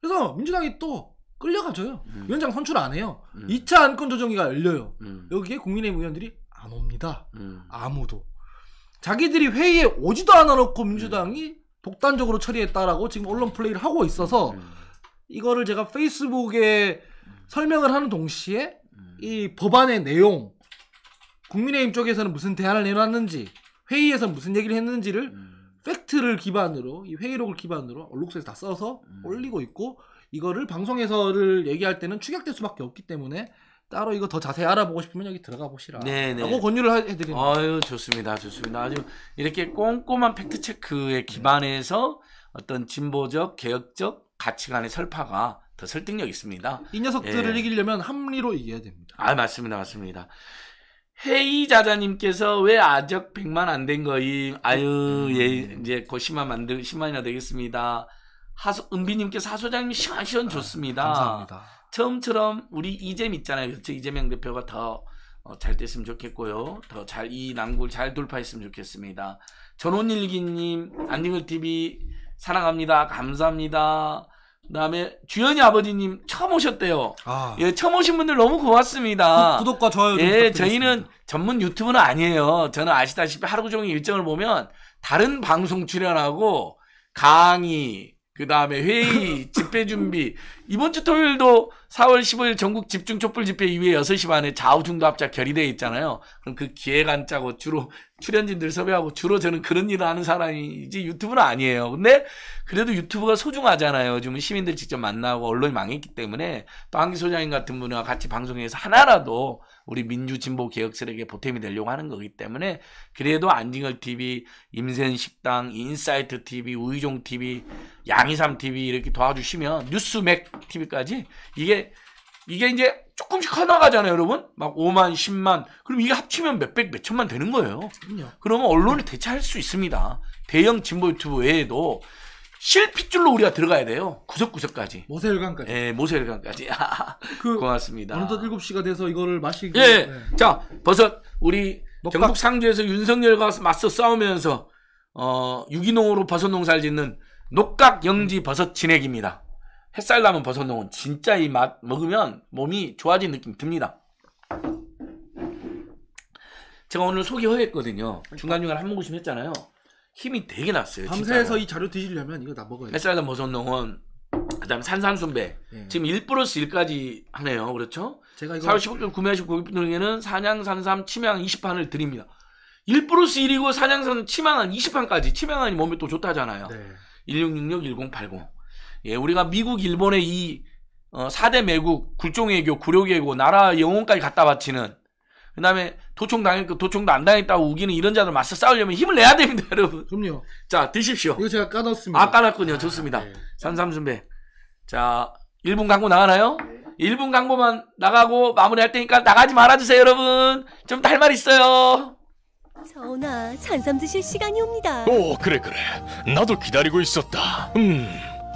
Speaker 2: 그래서 민주당이 또 끌려가져요. 음. 위원장 선출 안 해요. 음. 2차 안건 조정위가 열려요. 음. 여기에 국민의힘 의원들이 안 옵니다. 음. 아무도. 자기들이 회의에 오지도 않아 놓고 민주당이 음. 독단적으로 처리했다라고 지금 언론 플레이를 하고 있어서 음. 이거를 제가 페이스북에 음. 설명을 하는 동시에 음. 이 법안의 내용, 국민의힘 쪽에서는 무슨 대안을 내놨는지, 회의에서 무슨 얘기를 했는지를 음. 팩트를 기반으로 이 회의록을 기반으로 얼룩소에서 다 써서 올리고 있고 이거를 방송에서를 얘기할 때는 축약될 수밖에 없기 때문에 따로 이거 더 자세히 알아보고 싶으면 여기 들어가 보시라. 네네. 네. 고 권유를 해드립니다.
Speaker 1: 아유 좋습니다, 좋습니다. 아주 이렇게 꼼꼼한 팩트 체크에 기반해서 어떤 진보적, 개혁적 가치관의 설파가 더 설득력 있습니다. 이 녀석들을 예.
Speaker 2: 이기려면 합리로 이겨야 됩니다.
Speaker 1: 아 맞습니다, 맞습니다. 회의자자님께서 왜 아적 100만 안 된 거임? 아유, 음. 예, 이제 곧 10만 만들, 10만이나 되겠습니다. 하소, 은비님께서 하소장님 시원시원 좋습니다. 아, 감사합니다. 처음처럼 우리 이재명 있잖아요. 그렇죠? 이재명 대표가 더잘 어, 됐으면 좋겠고요. 더 잘 이 난국을 잘 돌파했으면 좋겠습니다. 전원일기님, 안디글 t v 사랑합니다. 감사합니다. 그다음에 주연이 아버지님 처음 오셨대요. 아. 예, 처음 오신 분들 너무 고맙습니다. 구, 독과 좋아요. 예, 저희는 전문 유튜브는 아니에요. 저는 아시다시피 하루 종일 일정을 보면 다른 방송 출연하고 강의, 그 다음에 회의, 집회 준비. 이번 주 토요일도 4월 15일 전국 집중 촛불 집회 이후에 6시 반에 좌우 중도 합작 결의돼 있잖아요. 그럼 그 기획안 짜고 주로 출연진들 섭외하고 주로 저는 그런 일을 하는 사람이지 유튜브는 아니에요. 근데 그래도 유튜브가 소중하잖아요. 요즘 시민들 직접 만나고 언론이 망했기 때문에 또 한기 소장님 같은 분과 같이 방송에서 하나라도 우리 민주 진보 개혁세력에 보탬이 되려고 하는 거기 때문에 그래도 안징얼 TV, 임센 식당, 인사이트 TV, 우이종 TV 양이삼 TV 이렇게 도와주시면 뉴스맥 TV까지 이게 이게 이제 조금씩 하나가잖아요, 여러분. 막 5만, 10만. 그럼 이게 합치면 몇백, 몇천만 되는 거예요. 그럼요. 그러면 언론이 대체할 수 있습니다. 대형 진보 유튜브 외에도 실핏줄로 우리가 들어가야 돼요. 구석구석까지. 모세혈관까지. 예, 모세혈관까지. 그 고맙습니다. 어느덧 7시가 돼서 이거를 마시기. 예, 예. 네. 자, 버섯 우리 녹각. 경북 상주에서 윤석열과 맞서 싸우면서 어 유기농으로 버섯 농사를 짓는 녹각 영지 버섯 진액입니다. 햇살 남은 버섯 농은 진짜 이 맛 먹으면 몸이 좋아진 느낌 듭니다. 제가 오늘 속이 허했거든요. 그러니까. 중간중간 한 모금씩 했잖아요. 힘이 되게 났어요. 밤새서 이
Speaker 2: 자료 드시려면 이거 다 먹어야 돼 햇살
Speaker 1: 남은 버섯 농은 그다음 산산순배 네. 지금 1 플러스 1까지 하네요. 그렇죠? 제가 이거 4월 15일 구매하신 고객분들에게는 산양산삼 치명 20판을 드립니다. 1 플러스 1이고 산양산 치명은 20판까지 침향이 몸에 또 좋다잖아요. 네. 1666-1080. 예, 우리가 미국, 일본의 이 어, 4대 매국, 굴종외교, 구려외교, 나라 영혼까지 갖다 바치는 그 다음에 도청 당했 그 도청도 안 당했다고 우기는 이런 자들 맞서 싸우려면 힘을 내야 됩니다, 여러분. 그럼요. 자, 드십시오. 이거 제가 까놨습니다. 아, 까놨군요. 아, 좋습니다. 아, 네. 산삼순배. 자, 1분 광고 나가나요? 네. 1분 광고만 나가고 마무리할 테니까 나가지 말아주세요, 여러분. 좀할말 있어요.
Speaker 2: 전하, 산삼 드실 시간이 옵니다.
Speaker 1: 오, 그래 그래. 나도 기다리고 있었다. 음,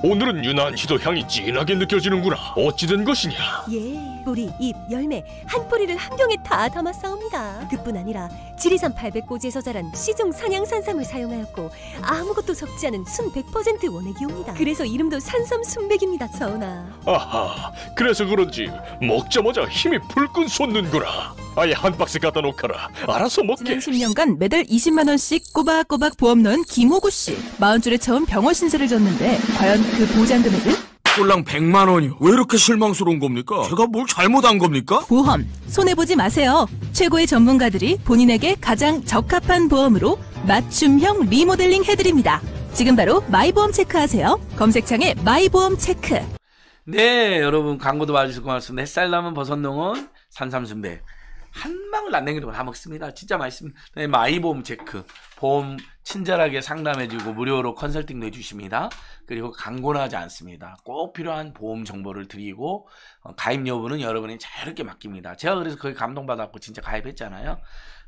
Speaker 1: 오늘은 유난히도 향이 진하게 느껴지는구나. 어찌된 것이냐?
Speaker 2: 예, 뿌리, 잎, 열매 한 뿌리를 한 병에 다 담아 싸웁니다. 그뿐 아니라 지리산 800고지에서 자란 시중 산양산삼을 사용하였고 아무것도 섞지 않은 순 100% 원액이옵니다. 그래서 이름도 산삼 순백입니다, 전하.
Speaker 1: 아하, 그래서 그런지 먹자마자 힘이 불끈 솟는구나. 아예 한 박스 갖다 놓거라. 알아서 먹게.
Speaker 2: 지난 10년간 매달 20만 원씩 꼬박꼬박 보험 넣은 김호구 씨. 마흔 줄에 처음 병원 신세를 졌는데 과연 그
Speaker 1: 보장금액은? 꼴랑 100만 원이요. 왜 이렇게 실망스러운 겁니까? 제가 뭘 잘못한 겁니까? 보험
Speaker 2: 손해보지 마세요. 최고의 전문가들이 본인에게 가장 적합한 보험으로 맞춤형 리모델링 해드립니다. 지금 바로 마이보험 체크하세요. 검색창에 마이보험 체크.
Speaker 1: 네, 여러분 광고도 봐주셔서 고맙습니다. 햇살 남은 버섯농원 산삼순대한 방울 안 남기고 다 먹습니다. 진짜 맛있습니다. 네, 마이보험 체크 보험 친절하게 상담해주고 무료로 컨설팅도 해주십니다. 그리고 강고 하지 않습니다. 꼭 필요한 보험 정보를 드리고 어, 가입 여부는 여러분이 자유롭게 맡깁니다. 제가 그래서 거기 감동받았고 진짜 가입했잖아요.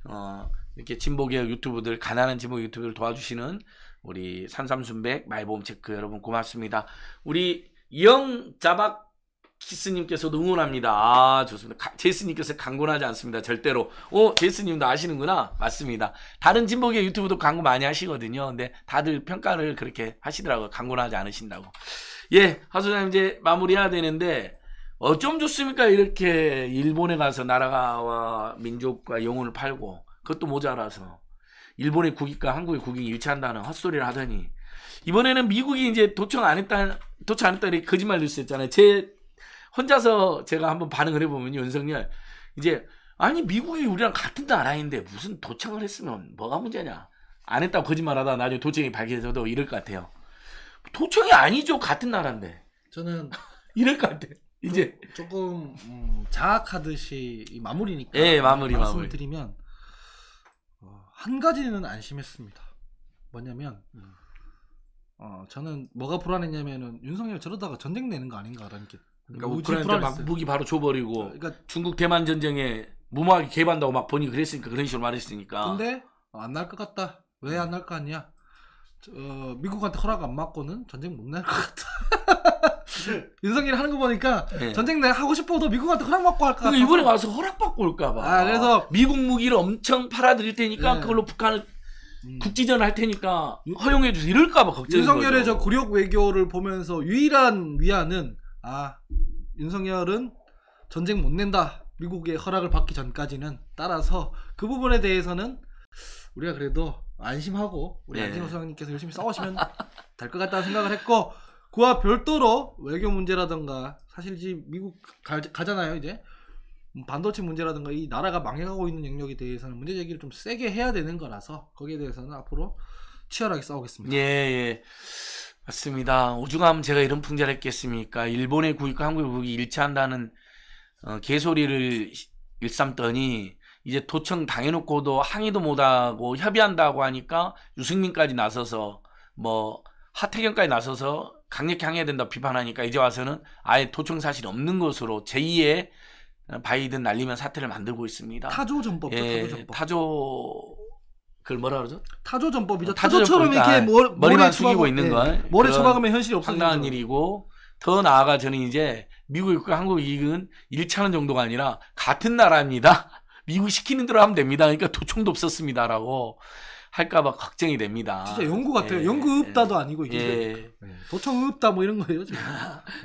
Speaker 1: 어, 이렇게 진보계혁 유튜브들 가난한 진보 유튜브를 도와주시는 우리 산삼순백 마이보험체크 여러분 고맙습니다. 우리 영 자박 키스님께서도 응원합니다. 아, 좋습니다. 제스님께서 강권하지 않습니다. 절대로. 오, 어, 제스님도 아시는구나. 맞습니다. 다른 진보계 유튜브도 광고 많이 하시거든요. 근데 다들 평가를 그렇게 하시더라고요. 강권하지 않으신다고. 예, 하소장님 이제 마무리해야 되는데, 어쩜 좋습니까? 이렇게 일본에 가서 나라와 민족과 영혼을 팔고, 그것도 모자라서, 일본의 국익과 한국의 국익이 유치한다는 헛소리를 하더니, 이번에는 미국이 이제 도청 안 했다, 도청 안 했다, 거짓말 뉴스 했잖아요. 제 혼자서 제가 한번 반응을 해보면 윤석열 이제 아니 미국이 우리랑 같은 나라인데 무슨 도청을 했으면 뭐가 문제냐 안 했다고 거짓말하다 나중에 도청이 밝혀져도 이럴 것 같아요 도청이 아니죠 같은 나라인데
Speaker 2: 저는 이럴 것 같아 그 이제 조금 음, 자학하듯이 마무리니까 예 마무리 말씀을 마무리. 드리면 어, 한 가지는 안심했습니다 뭐냐면 음. 어, 저는 뭐가 불안했냐면은 윤석열 저러다가 전쟁 내는 거 아닌가라는 게 그러니까 우크라이나 막 무기 바로
Speaker 1: 줘버리고 네, 그러니까 중국 대만 전쟁에 무모하게 개입한다고 막 보니 그랬으니까 그런 식으로 말했으니까. 근데 안 날 것 같다.
Speaker 2: 왜 안 날거 아니야? 어, 미국한테 허락 안 맞고는 전쟁 못 날 것 같다.
Speaker 1: 윤석열 하는 거 보니까 네. 전쟁 내가 하고 싶어도 미국한테 허락 받고 할까. 그러니까 이번에 가서 허락 받고 올까봐. 아, 그래서 미국 무기를 엄청 팔아드릴 테니까 네. 그걸로 북한을 음. 국지전을 할 테니까 허용해 주세요. 이럴까봐 걱정인 윤석열의 거죠.
Speaker 2: 저 굴욕 외교를 보면서 유일한 위안은 아 윤석열은 전쟁 못 낸다 미국의 허락을 받기 전까지는 따라서 그 부분에 대해서는 우리가 그래도 안심하고 우리 네. 안진호 소장님께서 열심히 싸우시면 될 것 같다는 생각을 했고 그와 별도로 외교 문제라든가 사실 이제 미국 가, 가잖아요 이제 반도체 문제라든가 이 나라가 망해가고 있는 영역에 대해서는 문제 제기를 좀 세게 해야 되는 거라서 거기에 대해서는 앞으로 치열하게 싸우겠습니다.
Speaker 1: 예, 예. 맞습니다. 오죽하면 제가 이런 풍자를 했겠습니까? 일본의 국익과 한국의 국익이 일치한다는 어, 개소리를 일삼더니 이제 도청 당해놓고도 항의도 못하고 협의한다고 하니까 유승민까지 나서서 뭐 하태경까지 나서서 강력히 항해야 의 된다 비판하니까 이제 와서는 아예 도청 사실 없는 것으로 제2의 바이든 날리면 사태를 만들고 있습니다. 타조 전법 예, 타조 전법. 타조 그걸 뭐라 그러죠? 타조
Speaker 2: 전법이죠. 타조 처럼 이렇게 머, 그러니까 머리만 숙이고 있는 네. 예, 걸 머리 처박으면
Speaker 1: 현실이 없어지는 황당한 일이고 더 나아가 저는 이제 미국 이익과 한국 이익은 1차는 정도가 아니라 같은 나라입니다. 미국 시키는 대로 하면 됩니다. 그러니까 도청도 없었습니다라고 할까봐 걱정이 됩니다. 진짜 연구 같아요. 예, 연구
Speaker 2: 예. 없다도 예, 아니고 이게 예. 예. 도청 없다뭐 이런 거예요.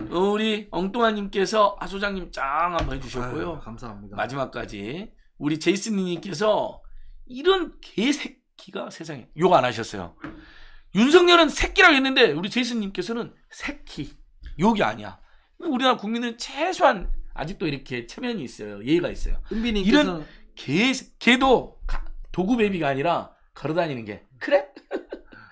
Speaker 1: 우리 엉뚱한님께서 아 소장님 짱 한번 해주셨고요. 아유, 감사합니다. 마지막까지 우리 제이슨님께서 이런 개새끼가 세상에 욕 안 하셨어요. 윤석열은 새끼라고 했는데 우리 제이슨님께서는 새끼 욕이 아니야. 우리나라 국민은 최소한 아직도 이렇게 체면이 있어요. 예의가 있어요. 은비님께서... 이런 개 개도 도구 베비가 아니라 걸어다니는 게 그래?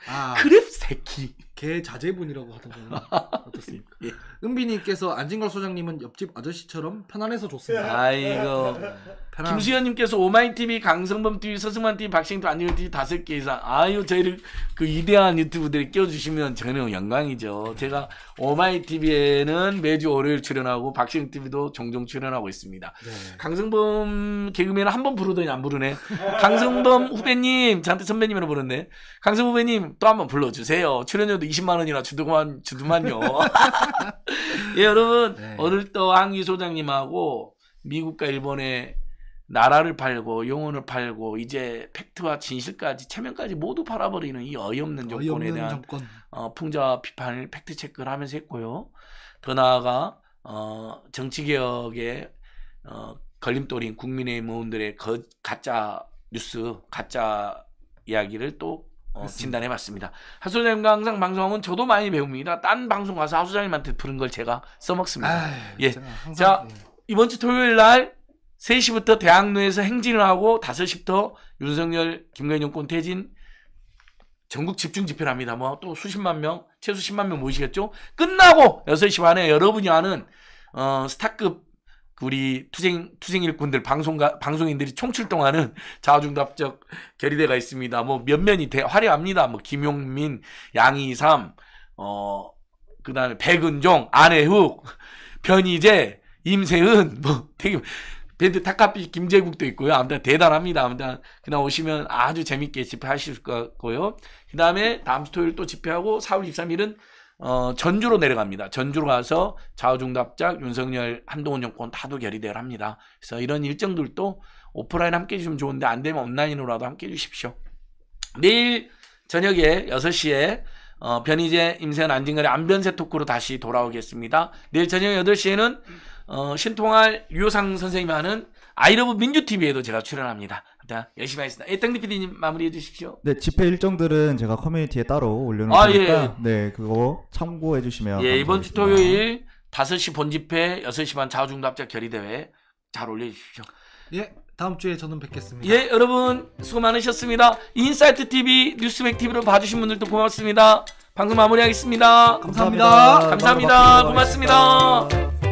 Speaker 1: 아. 그래 새끼. 개 자제분이라고 하던데 요 어떻습니까? 예. 은비님께서 안진걸 소장님은 옆집 아저씨처럼 편안해서 좋습니다. 아이고. 아, 편안. 김수현님께서 오마이TV, 강성범 TV, 서승만 TV, 박신도 안윤 TV 다섯 개 이상. 아유 저희를 그 위대한 유튜브들이 끼워주시면 저는 영광이죠. 제가 오마이TV에는 매주 월요일 출연하고 박신 TV도 종종 출연하고 있습니다. 네. 강성범 개그맨은 한 번 부르더니 안 부르네. 강성범 후배님, 저한테 선배님으로 부르네. 강성 후배님 또 한번 불러주세요. 출연료도 20만 원이나 주더만 주더만요. 예, 여러분 네. 오늘 또 항유 소장님하고 미국과 일본의 나라를 팔고 영혼을 팔고 이제 팩트와 진실까지 체면까지 모두 팔아버리는 이 어이없는 정건에 대한 정권. 어, 풍자와 비판을 팩트 체크를 하면서 했고요. 더 나아가 어, 정치 개혁의 어, 걸림돌인 국민의 의원들의 가짜 뉴스, 가짜 이야기를 또 어, 진단해봤습니다. 하소장님과 항상 방송하면 저도 많이 배웁니다. 딴 방송 가서 하소장님한테 부른 걸 제가 써먹습니다. 아유, 예. 항상, 자, 예. 이번 주 토요일 날 3시부터 대학로에서 행진을 하고 5시부터 윤석열, 김건희 정권 퇴진 전국 집중 집회를 합니다. 뭐 또 수십만 명, 최소 10만 명 모이시겠죠? 끝나고 6시 반에 여러분이 아는 어, 스타급 우리 투쟁 투쟁 일꾼들 방송가 방송인들이 총출동하는 자중답적 결의대가 있습니다. 뭐 몇면이 대, 화려합니다. 뭐 김용민, 양이삼, 어 그다음에 백은종, 안혜욱, 변희재, 임세은 뭐 되게 밴드 타카피 김재국도 있고요. 아무튼 대단합니다. 아무튼 그날 오시면 아주 재밌게 집회하실 거고요. 그다음에 다음 수 토요일 또 집회하고 4월 23일은 어, 전주로 내려갑니다. 전주로 가서 좌우중답작 윤석열 한동훈 정권 다도 결의대를 합니다. 그래서 이런 일정들도 오프라인 함께 해주시면 좋은데 안 되면 온라인으로라도 함께 해주십시오. 내일 저녁에 6시에 어, 변희재, 임세현, 안진걸의 안변세 토크로 다시 돌아오겠습니다. 내일 저녁 8시에는 어, 신통할 유호상 선생님 하는 아이러브 민주TV에도 제가 출연합니다. 자, 열심히 하겠습니다. 애땅리 예, PD님 마무리해 주십시오. 네, 집회
Speaker 2: 일정들은 제가 커뮤니티에 따로 올려놓을 테니까 아, 예, 예. 네, 그거 참고해 주시면 예, 감사하겠습니다. 이번
Speaker 1: 주 토요일 5시 본집회, 6시 반 자우중답자 결의대회 잘 올려주십시오.
Speaker 2: 예, 다음 주에 저는 뵙겠습니다.
Speaker 1: 예, 여러분 수고 많으셨습니다. 인사이트 TV, 뉴스맥 TV로 봐주신 분들도 고맙습니다. 방송 마무리하겠습니다. 감사합니다. 감사합니다. 감사합니다. 고맙습니다.